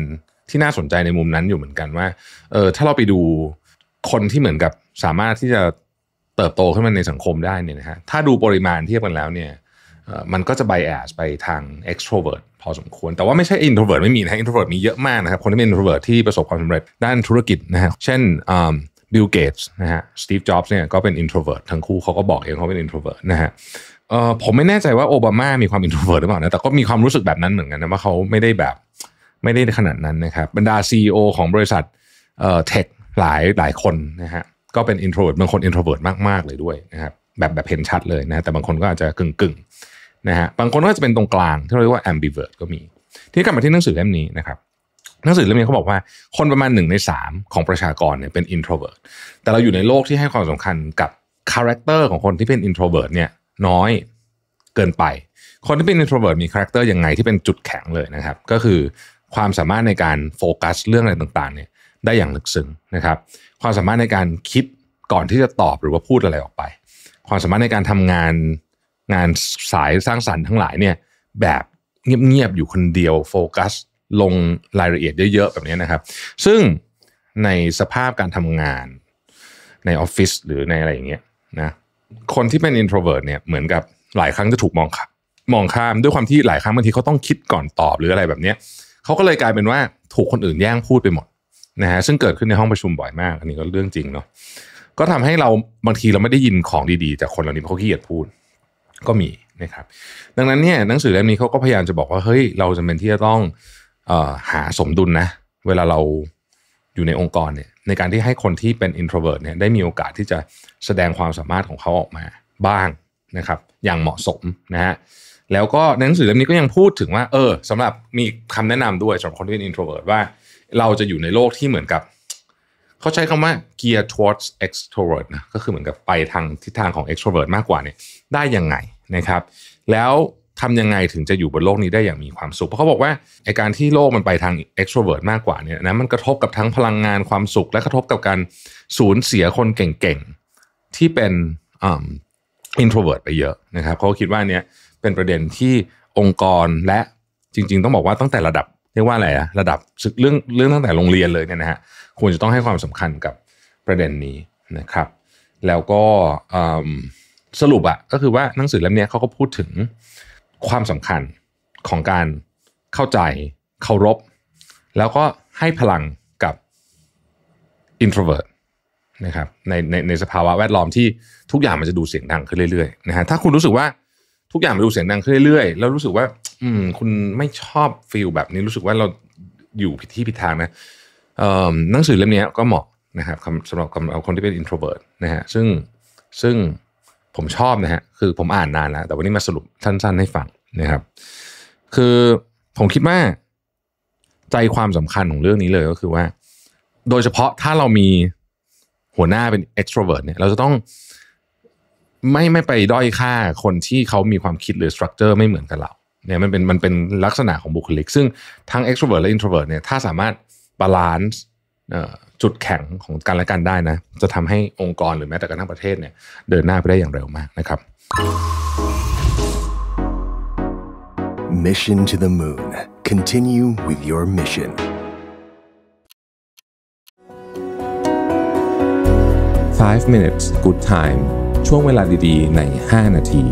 ที่น่าสนใจในมุมนั้นอยู่เหมือนกันว่าเออถ้าเราไปดูคนที่เหมือนกับสามารถที่จะเติบโตขึ้นมาในสังคมได้เนี่ยนะฮะถ้าดูปริมาณเทียบกันแล้วเนี่ย มันก็จะ bias ไปทาง extrovert พอสมควรแต่ว่าไม่ใช่ introvert ไม่มีนะ introvert มีเยอะมากนะครับคนที่เป็น introvert ที่ประสบความสำเร็จด้านธุรกิจนะฮะเช่นอบิลเกตส์นะฮะสตีฟจ็อบส์เนี่ยก็เป็นอินโทรเวิร์ตทั้งคู่เขาก็บอกเองเขาเป็นอินโทรเวิร์ตนะฮะเออผมไม่แน่ใจว่าโอบามามีความอินโทรเวิร์ตหรือเปล่านะ แต่ก็มีความรู้สึกแบบนั้นเหมือนกันนะว่าเขาไม่ได้แบบไม่ได้ขนาดนั้นนะครับบรรดา CEO ของบริษัทเอ่อเทคหลายหลายคนนะฮะก็เป็นอินโทรเวิร์ตบางคนอินโทรเวิร์ตมาก ๆ เลยด้วยนะครับแบบแบบเห็นชัดเลยนะแต่บางคนก็อาจจะกึ่งกึ่งนะฮะบางคนก็จะเป็นตรงกลาง ที่เรียกว่าแอมบิเวิร์ตก็มี ที่กลับมาที่หนังสือเล่มนี้นะครับหนังสือเล่มนี้เขาบอกว่าคนประมาณหนึ่งในสามของประชากรเนี่ยเป็นอินโทรเวิร์ตแต่เราอยู่ในโลกที่ให้ความสำคัญกับคาแรคเตอร์ของคนที่เป็นอินโทรเวิร์ตเนี่ยน้อยเกินไป คนที่เป็นอินโทรเวิร์ตมีคาแรคเตอร์ยังไง ที่เป็นจุดแข็งเลยนะครับก็คือความสามารถในการโฟกัสเรื่องอะไรต่างๆเนี่ยได้อย่างลึกซึ้งนะครับ ความสามารถในการคิดก่อนที่จะตอบหรือว่าพูดอะไรออกไป ความสามารถในการทำงานงานสายสร้างสรรค์ทั้งหลายเนี่ยแบบเงียบๆอยู่คนเดียวโฟกัสลงรายละเอียดเยอะๆ แบบนี้นะครับ ซึ่งในสภาพการทำงานในออฟฟิศหรือในอะไรอย่างเงี้ยนะ คนที่เป็นอินโทรเวิร์ดเนี่ยเหมือนกับหลายครั้งจะถูกมองมองข้ามด้วยความที่หลายครั้งบางทีเขาต้องคิดก่อนตอบ หรืออะไรแบบเนี้ยเขาก็เลยกลายเป็นว่าถูกคนอื่นแย่งพูดไปหมดนะฮะซึ่งเกิดขึ้นในห้องประชุมบ่อยมาก อันนี้ก็เรื่องจริงเนาะก็ทำให้เราบางทีเราไม่ได้ยินของดีๆ จากคนเหล่านี้เขาขี้เกียจพูด ก็มีนะครับดังนั้นเนี่ยหนังสือเล่มนี้เขาก็พยายามจะบอกว่าเฮ้ยเราจำเป็นที่จะต้องหาสมดุลนะเวลาเราอยู่ในองค์กรเนี่ยในการที่ให้คนที่เป็น introvert เนี่ยได้มีโอกาสที่จะแสดงความสามารถของเขาออกมาบ้างนะครับอย่างเหมาะสมนะฮะแล้วก็ในหนังสือเล่มนี้ก็ยังพูดถึงว่าเออสำหรับมีคำแนะนำด้วยสำหรับคนที่เป็น introvert ว่าเราจะอยู่ในโลกที่เหมือนกับ เขาใช้คำว่า gear towards extrovert นะก็คือเหมือนกับไปทางทิศทางของ extrovert มากกว่าเนี่ยได้ยังไงนะครับ แล้วทำยังไงถึงจะอยู่บนโลกนี้ได้อย่างมีความสุข เพราะเขาบอกว่าไอการที่โลกมันไปทาง extrovert มากกว่าเนี่ยนะมันกระทบกับทั้งพลังงานความสุข และกระทบกับการสูญเสียคนเก่งๆที่เป็นอ introvert ไปเยอะนะครับ เขาคิดว่าเนี่ยเป็นประเด็นที่องค์กรและจริงๆต้องบอกว่าตั้งแต่ระดับ เรียกว่าอะไรอะระดับเรื่องเรื่องตั้งแต่โรงเรียนเลยเนี่ยนะฮะ ควรจะต้องให้ความสำคัญกับประเด็นนี้นะครับ แล้วก็สรุปอะก็คือว่าหนังสือเล่มนี้เขาก็พูดถึงความสำคัญของการเข้าใจเคารพแล้วก็ให้พลังกับ introvert นะครับในในในสภาวะแวดล้อมที่ทุกอย่างมันจะดูเสียงดังขึ้นเรื่อยๆนะฮะถ้าคุณรู้สึกว่าทุกอย่างมันดูเสียงดังขึ้นเรื่อยๆแล้วรู้สึกว่า อืมคุณไม่ชอบฟิลแบบนี้รู้สึกว่าเราอยู่ผิดที่ผิดทางนะหนังสือเล่มนี้ก็เหมาะนะครับสำหรับคนที่เป็น introvert นะฮะซึ่งซึ่งผมชอบนะฮะ คือผมอ่านนานแล้ว แต่วันนี้มาสรุปสั้น ๆ ให้ฟังนะครับ คือผมคิดว่าใจความสำคัญของเรื่องนี้เลยก็คือว่า โดยเฉพาะถ้าเรามีหัวหน้าเป็น extrovert เนี่ยเราจะต้องไม่ไม่ไปด้อยค่าคนที่เขามีความคิดหรือสตรัคเจอร์ไม่เหมือนกับเราเนี่ยมันเป็นมันเป็นลักษณะของบุคลิก ซึ่งทั้ง extrovert และ introvert เนี่ย ถ้าสามารถบาลานซ์จุดแข็งของการและกันได้นะ จะทำให้องค์กรหรือแม้แต่กระทั่งประเทศเนี่ยเดินหน้าไปได้อย่างเร็วมากนะครับ Mission to the Moon Continue with your mission Five minutes good time ช่วงเวลาดีๆ ใน 5 นาที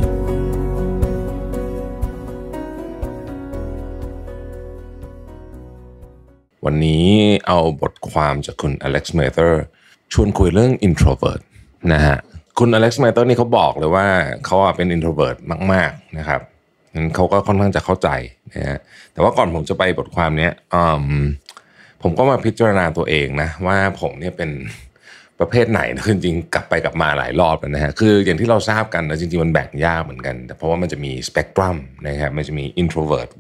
วันนี้เอาบทความจากคุณอเล็กซ์เมเทอร์ชวนคุยเรื่อง introvert นะฮะ คุณอเล็กซ์เมเทอร์นี่เขาบอกเลยว่าเขาเป็น introvert มากๆนะครับนั้นเขาก็ค่อนข้างจะเข้าใจนะฮะ แต่ว่าก่อนผมจะไปบทความนี้ผมก็มาพิจารณาตัวเองนะ ว่าผมเนี่ยเป็นประเภทไหนนะจริงๆ กลับไปกลับมาหลายรอบนะฮะ คืออย่างที่เราทราบกันนะจริงๆ มันแบ่งยากเหมือนกันแต่เพราะว่ามันจะมีสเปกตรัมนะครับมันจะมี introvert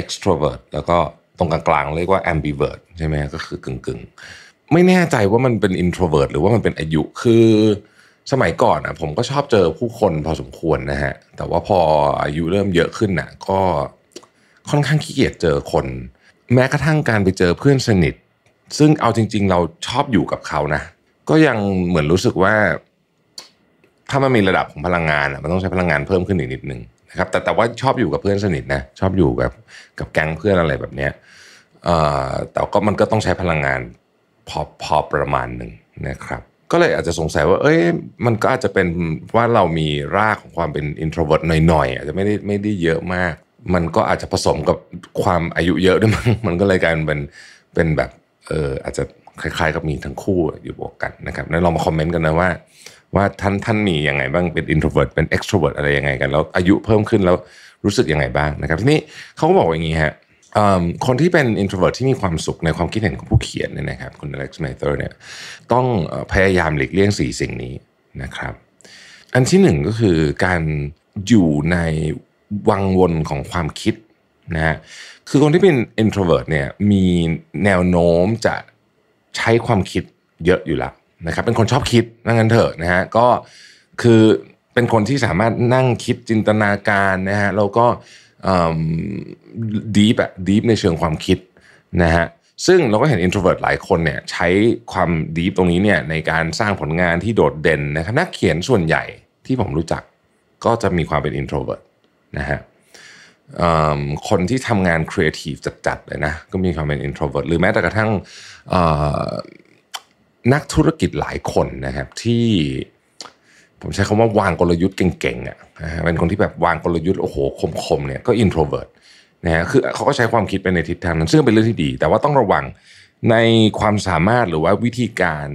extrovert แล้วก็ตรงกลางๆเรียกว่า ambivert ใช่ไหมก็คือกึ่งๆ ไม่แน่ใจว่ามันเป็น introvert หรือว่ามันเป็นอายุคือสมัยก่อนอ่ะผมก็ชอบเจอผู้คนพอสมควรนะฮะ แต่ว่าพออายุเริ่มเยอะขึ้นน่ะก็ค่อนข้างขี้เกียจเจอคน แม้กระทั่งการไปเจอเพื่อนสนิท ซึ่งเอาจริง ๆ เราชอบอยู่กับเขานะก็ยังเหมือนรู้สึกว่า ถ้ามันมีระดับของพลังงานอ่ะมันต้องใช้พลังงานเพิ่มขึ้นอีกนิดนึงนะครับแต่แต่ว่าชอบอยู่กับเพื่อนสนิทนะชอบอยู่กับกับแก๊งเพื่อนอะไรแบบเนี้ยแต่ก็มันก็ต้องใช้พลังงานพอพอประมาณหนึ่งนะครับ ก็เลยอาจจะสงสัยว่า เอ้ยมันก็อาจจะเป็นว่าเรามีรากของความเป็นอินโทรเวิร์ตหน่อยๆอาจจะไม่ได้ไม่ได้เยอะมาก มันก็อาจจะผสมกับความอายุเยอะด้วยมั้งมันก็เลยกลายเป็นเป็นแบบเอออาจจะคล้าย ๆ กับมีทั้งคู่อยู่บวกกันนะครับนั้นลองมาคอมเมนต์กันนะว่าว่าท่านท่านมียังไงบ้างเป็นอินโทรเวิร์ตเป็นเอ็กโทรเวิร์ตอะไรยังไงกัน แล้วอายุเพิ่มขึ้นแล้วรู้สึกยังไงบ้างนะครับทีนี้เขาก็บอกอย่างนี้ฮะคนที่เป็นอินโทรเวิร์ตที่มีความสุขในความคิดเห็นของผู้เขียนเนี่ยนะครับคุณอเล็กซ์เมเตอร์เนี่ยต้องพยายามหลีกเลี่ยงสี่สิ่งนี้นะครับ อันที่หนึ่งก็คือการอยู่ในวังวนของความคิดนะฮะคือคนที่เป็นอินโทรเวิร์ตเนี่ยมีแนวโน้มจะใช้ความคิดเยอะอยู่แล้วนะครับเป็นคนชอบคิดนั่นกันเถอะนะฮะก็คือเป็นคนที่สามารถนั่งคิดจินตนาการนะฮะแล้วก็ดีฟอะดีฟในเชิงความคิดนะฮะซึ่งเราก็เห็นอินโทรเวิร์ตหลายคนเนี่ยใช้ความดีฟตรงนี้เนี่ยในการสร้างผลงานที่โดดเด่นนะครับนักเขียนส่วนใหญ่ที่ผมรู้จักก็จะมีความเป็นอินโทรเวิร์ตนะฮะคนที่ทำงานครีเอทีฟจัดๆ เลยนะ ก็มีความเป็นอินโทรเวิร์ตหรือแม้แต่กระทั่งนักธุรกิจหลายคนนะครับที่ ผมใช้คำว่าวางกลยุทธ์เก่งๆอ่ะเป็นคนที่แบบวางกลยุทธ์โอ้โห คมๆ เนี่ยก็อินโทรเวิร์ตนะฮะคือเขาก็ใช้ความคิดไปในทิศทางนั้นซึ่งเป็นเรื่องที่ดี แต่ว่าต้องระวังในความสามารถหรือว่าวิธีการ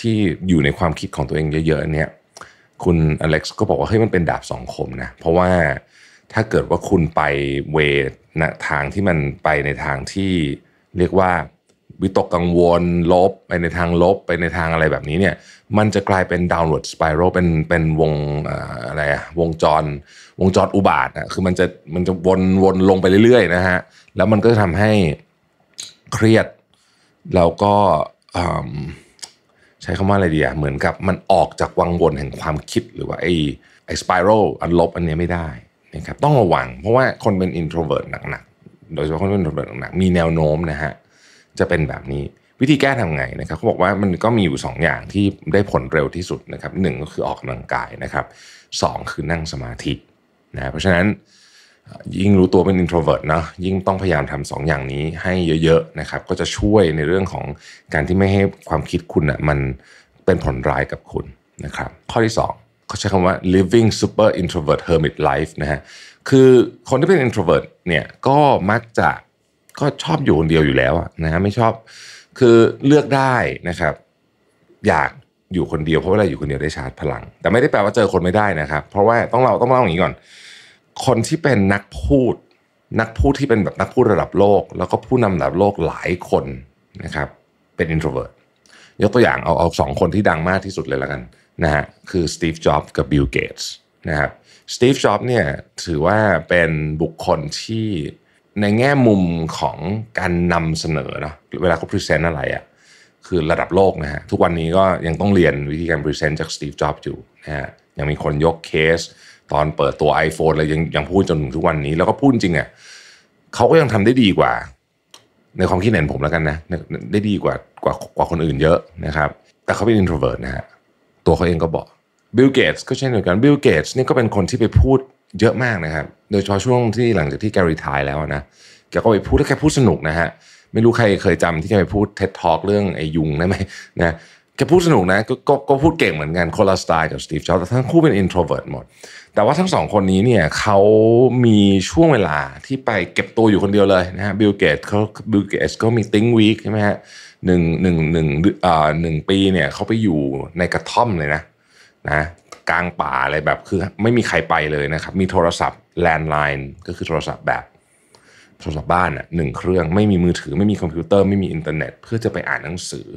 ที่อยู่ในความคิดของตัวเองเยอะ ๆ เนี่ยคุณอเล็กซ์ก็บอกว่าเฮ้ยมันเป็นดาบสองคมนะ เพราะว่าถ้าเกิดว่าคุณไปเวนะทางที่มันไปในทางที่เรียกว่าวิตกกังวลลบไปในทางลบ ไปในทางอะไรแบบนี้เนี่ยมันจะกลายเป็น downward spiral เป็นเป็นวงอะไรอะวงจรวงจรอุบาทนะคือมันจะมันจะวนวนลงไปเรื่อยๆนะฮะแล้วมันก็จะทำให้เครียดแล้วก็ใช้คำว่าอะไรดีอะเหมือนกับมันออกจากวังวนแห่งความคิดหรือว่าไอ้ไอ้สไปรัลอันลบ อันนี้ไม่ได้นะครับต้องระวังเพราะว่าคนเป็น introvert หนักๆ โดยเฉพาะคนเป็น introvert หนักๆ มีแนวโน้มนะฮะจะเป็นแบบนี้วิธีแก้ทำไงนะครับเขาบอกว่ามันก็มีอยู่ 2 อย่างที่ได้ผลเร็วที่สุดนะครับหก็คือออกกำลังกายนะครับสคือนั่งสมาธินะเพราะฉะนั้นยิ่งรู้ตัวเป็น introvert เนาะยิ่งต้องพยายามทำสองอย่างนี้ให้เยอะๆนะครับก็จะช่วยในเรื่องของการที่ไม่ให้ความคิดคุณอนะ่ะมันเป็นผลร้ายกับคุณนะครับข้อที่ 2 เขาใช้คำว่า living super introvert hermit life นะฮะคือคนที่เป็น introvert เนี่ยก็มักจะก็ชอบอยู่คนเดียวอยู่แล้วนะฮะไม่ชอบคือเลือกได้นะครับ อยากอยู่คนเดียวเพราะว่าอยู่คนเดียวได้ชาร์จพลัง แต่ไม่ได้แปลว่าเจอคนไม่ได้นะครับ เพราะว่าต้องเราต้องเล่าอย่างนี้ก่อน คนที่เป็นนักพูด นักพูดที่เป็นแบบนักพูดระดับโลก แล้วก็ผู้นำระดับโลกหลายคนนะครับเป็นอินโทรเวิร์ตยกตัวอย่างเอาเอาสองคนที่ดังมากที่สุดเลยละกันนะฮะคือสตีฟจ็อบส์กับบิลเกตส์นะครับสตีฟจ็อบส์เนี่ยถือว่าเป็นบุคคลที่ในแง่มุมของการนำเสนอนะเวลาเขาพรีเซนต์อะไรอะ่ะคือระดับโลกนะฮะ ทุกวันนี้ก็ยังต้องเรียนวิธีการพรีเซนต์จากสตีฟจ็อบส์อยู่นะฮะยังมีคนยกเคส ตอนเปิดตัว iPhone แลวยังยังพูดจนถึงทุกวันนี้ แล้วก็พูดจริงอะ่ะเขาก็ยังทำได้ดีกว่า ในความคิดเห็นผมแล้วกันนะ ได้ดีกว่ากว่ากว่าคนอื่นเยอะนะครับ แต่เขาเป็นอินโทรเวิร์ตนะฮะ ตัวเขาเองก็บอกบิลเกตส์ก็เช่นเดียวกันบิลเกตส์นี่ก็เป็นคนที่ไปพูดเยอะมากนะครับ โดยเฉพาะช่วงที่หลังจากที่แกรีทายแล้วนะแกก็ไปพูดแล้วแกพูดสนุกนะฮะไม่รู้ใครเคยจำที่แกไปพูดเท็ตทอกเรื่องไอ้ยุงได้ไหมนะแกพูดสนุกนะกกก็พูดเก่งเหมือนกันคนละสไตล์กับสตีฟจ็อบส์แต่ทั้งคู่เป็นอินโทรเวิร์ตหมด แต่ว่าทั้งสองคนนี้เนี่ยเขามีช่วงเวลาที่ไปเก็บตัวอยู่คนเดียวเลยนะฮะบิลเกตเขาบิลเกตเขามีติ้งวีคใช่ไหมฮะหนึ่งหนึ่งหนึ่งอ่าหนึ่งปีเนี่ยเขาไปอยู่ในกระท่อมเลยนะนะกลางป่าอะไรแบบคือไม่มีใครไปเลยนะครับมีโทรศัพท์แลนด์ไลน์ก็คือโทรศัพท์แบบโทรศัพท์บ้านอ่ะหนึ่งเครื่องไม่มีมือถือไม่มีคอมพิวเตอร์ไม่มีอินเทอร์เน็ตเพื่อจะไปอ่านหนังสือ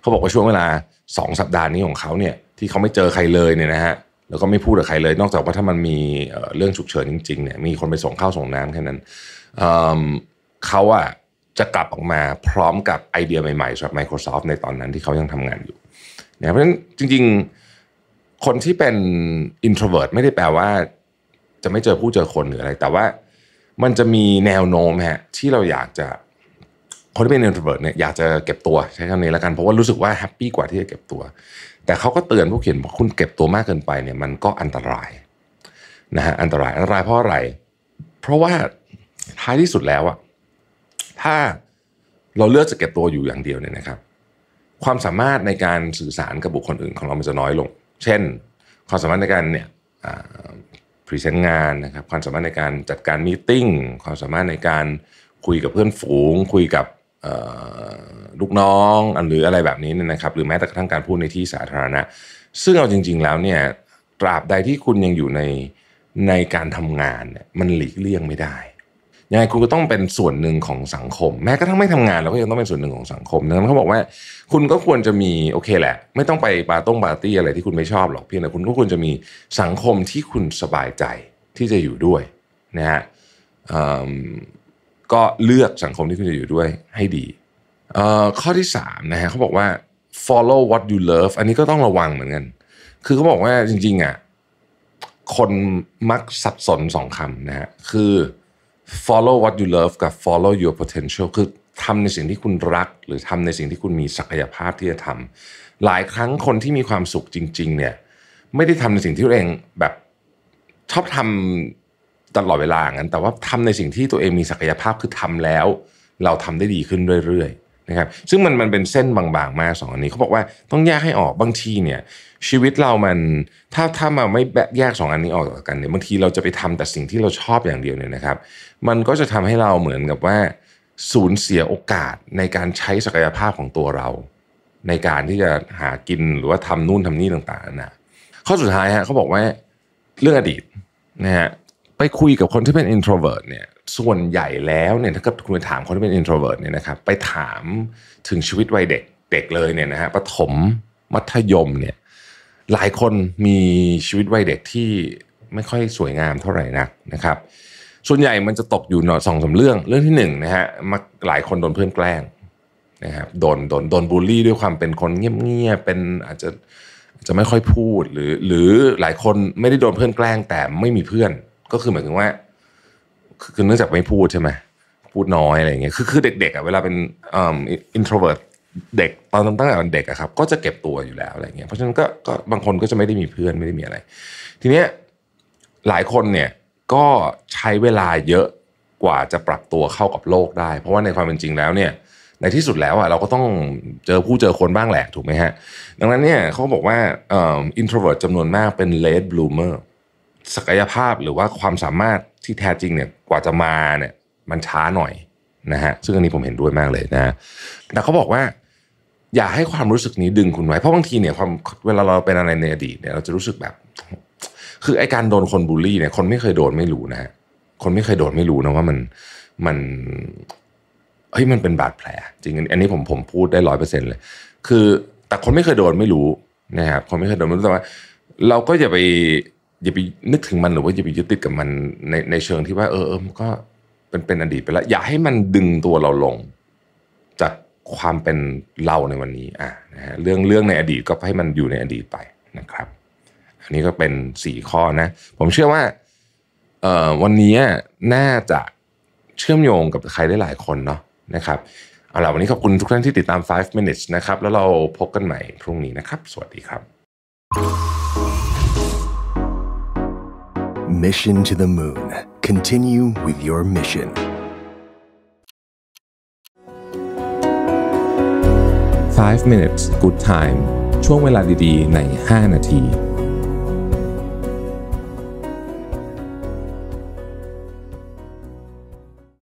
เขาบอกว่าช่วงเวลา 2 สัปดาห์นี้ของเขาเนี่ยที่เขาไม่เจอใครเลยเนี่ยนะฮะแล้วก็ไม่พูดกับใครเลยนอกจากว่าถ้ามันมีเรื่องฉุกเฉินจริงๆเนี่ยมีคนไปส่งข้าวส่งน้ำแค่นั้นเขาอ่ะจะกลับออกมาพร้อมกับไอเดียใหม่ ๆสำหรับ Microsoft ในตอนนั้นที่เขายังทำงานอยู่เนี่ยเพราะฉะนั้นจริงๆคนที่เป็น introvert ไม่ได้แปลว่าจะไม่เจอผู้เจอคนหรืออะไร แต่ว่า มันจะมีแนวโน้มฮะที่เราอยากจะ คนที่เป็น introvert เนี่ยอยากจะเก็บตัวใช้คำนี้แล้วกัน เพราะว่ารู้สึกว่าแฮปปี้กว่าที่จะเก็บตัว แต่เขาก็เตือนผู้เขียนว่าคุณเก็บตัวมากเกินไปเนี่ยมันก็อันตรายนะฮะอันตรายอันตรายเพราะอะไรเพราะว่าท้ายที่สุดแล้วอะถ้าเราเลือกจะเก็บตัวอยู่อย่างเดียวเนี่ยนะครับ ความสามารถในการสื่อสารกับบุคคลอื่นของเรามันจะน้อยลงเช่น ความสามารถในการเนี่ยพรีเซนต์งานนะครับความสามารถในการจัดการมีติ้ง ความสามารถในการคุยกับเพื่อนฝูง คุยกับลูกน้อง หรืออะไรแบบนี้นะครับหรือแม้แต่กระทั่งการพูดในที่สาธารณะ ซึ่งเอาจริง ๆแล้วเนี่ยตราบใดที่คุณยังอยู่ในในการทำงานเนี่ยมันหลีกเลี่ยงไม่ได้ยังไงคุณก็ต้องเป็นส่วนหนึ่งของสังคมแม้กระทั่งไม่ทำงานเราก็ยังต้องเป็นส่วนหนึ่งของสังคมนะเขาบอกว่า คุณก็ควรจะมีโอเคแหละ ไม่ต้องไปปาต้งปาร์ตี้อะไรที่คุณไม่ชอบหรอกเพียงแต่คุณก็ควรจะมีสังคมที่คุณสบายใจที่จะอยู่ด้วยนะฮะก็เลือกสังคมที่คุณจะอยู่ด้วยให้ดีข้อที่3นะฮะเขาบอกว่า follow what you love อันนี้ก็ต้องระวังเหมือนกันคือเขาบอกว่าจริง ๆอ่ะคนมักสับสนสองคำนะฮะคือ follow what you love กับ follow your potential คือทำในสิ่งที่คุณรัก หรือทำในสิ่งที่คุณมีศักยภาพที่จะทำ หลายครั้งคนที่มีความสุขจริงๆ เนี่ย ไม่ได้ทำในสิ่งที่ตัวเองแบบชอบทำตลอดเวลางั้น แต่ว่าทำในสิ่งที่ตัวเองมีศักยภาพคือทำแล้ว เราทำได้ดีขึ้นเรื่อยๆนะครับซึ่งมันมันเป็นเส้นบางๆ มากสองอันนี้เขาบอกว่าต้องแยกให้ออกบางทีเนี่ยชีวิตเรามันถ้าถ้ามาไม่แยกสองอันนี้ออกจากกันเนี่ยบางที เราจะไปทำแต่สิ่งที่เราชอบอย่างเดียวเนี่ยนะครับ มันก็จะทำให้เราเหมือนกับว่าสูญเสียโอกาสในการใช้ศักยภาพของตัวเรา ในการที่จะหากินหรือว่าทำนู่นทำนี่ต่างๆนะข้อสุดท้ายฮะเขาบอกว่าเรื่องอดีตนะฮะไปคุยกับคนที่เป็น introvert เนี่ยส่วนใหญ่แล้วเนี่ยถ้าเกิดคุณไปถามคนที่เป็น introvert เนี่ยนะครับไปถามถึงชีวิตวัยเด็กเด็กเลยเนี่ยนะฮะประถมมัธยมเนี่ยหลายคนมีชีวิตวัยเด็กที่ไม่ค่อยสวยงามเท่าไหร่นักนะครับส่วนใหญ่มันจะตกอยู่หนอสองสาเรื่อง เรื่องที่หนึ่งนะฮะมาหลายคนโดนเพื่อนแกล้งนะครับโดนโดนโดนบูลลี่ ด้วยความเป็นคนเงียบๆเป็นอาจจะจะไม่ค่อยพูดหรือหรือหลายคนไม่ได้โดนเพื่อนแกล้งแต่ไม่มีเพื่อนก็คือหมายถึงว่าคือเนื่องจากไม่พูดใช่ไหมพูดน้อยอะไรอย่างเงี้ยคือคือเด็กๆอ่ะเวลาเป็นออินโทรเวิร์ตเด็กตอนตั้งแต่เด็กอะครับก็จะเก็บตัวอยู่แล้วอะไรเงี้ยเพราะฉะนั้นก็ก็บางคนก็จะไม่ได้มีเพื่อนไม่ได้มีอะไร ทีเนี้ยหลายคนเนี่ยก็ใช้เวลาเยอะกว่าจะปรับตัวเข้ากับโลกได้ เพราะว่าในความเป็นจริงแล้วเนี่ยในที่สุดแล้วอะเราก็ต้องเจอผู้เจอคนบ้างแหละถูกไหมฮะดังนั้นเนี่ยเขาบอกว่าอินโทรเวิร์ตจำนวนมากเป็นเลดบลูเมอร์ศักยภาพหรือว่าความสามารถที่แท้จริงเนี่ยกว่าจะมาเนี่ย มันช้าหน่อยนะฮะซึ่งอันนี้ผมเห็นด้วยมากเลยนะแต่เขาบอกว่า อย่าให้ความรู้สึกนี้ดึงคุณไว้เพราะบางทีเนี่ยความเวลาเราเป็นอะไรในอดีตเนี่ย เราจะรู้สึกแบบ คือไอการโดนคนบูลลี่เนี่ยคนไม่เคยโดนไม่รู้นะฮะคนไม่เคยโดนไม่รู้นะว่ามันมันเฮ้ยมันเป็นบาดแผล จริง อันนี้ผมผมพูดได้ร้อยเปอร์เซ็นต์เลยคือ แต่คนไม่เคยโดนไม่รู้นะครับคนไม่เคยโดนไม่รู้แต่ว่า เราก็อย่าไปอย่าไปนึกถึงมันหรือว่าอย่าไปยึดติดกับมันในในเชิงที่ว่าเออเออก็เป็นเป็นอดีตไปแล้วอย่าให้มันดึงตัวเราลงจากความเป็นเราในวันนี้อ่ะนะฮะเรื่องเรื่องในอดีตก็ให้มันอยู่ในอดีตไปนะครับ อันนี้ก็เป็นสี่ข้อนะ ผมเชื่อว่าเอ่อวันนี้น่าจะเชื่อมโยงกับใครได้หลายคนเนาะนะครับเอาล่ะวันนี้ขอบคุณทุกท่านที่ติดตาม 5 minutes นะครับแล้วเราพบกันใหม่พรุ่งนี้นะครับ สวัสดีครับ Mission to the Moon. Continue with your mission. Five minutes good time ช่วงเวลาดีๆ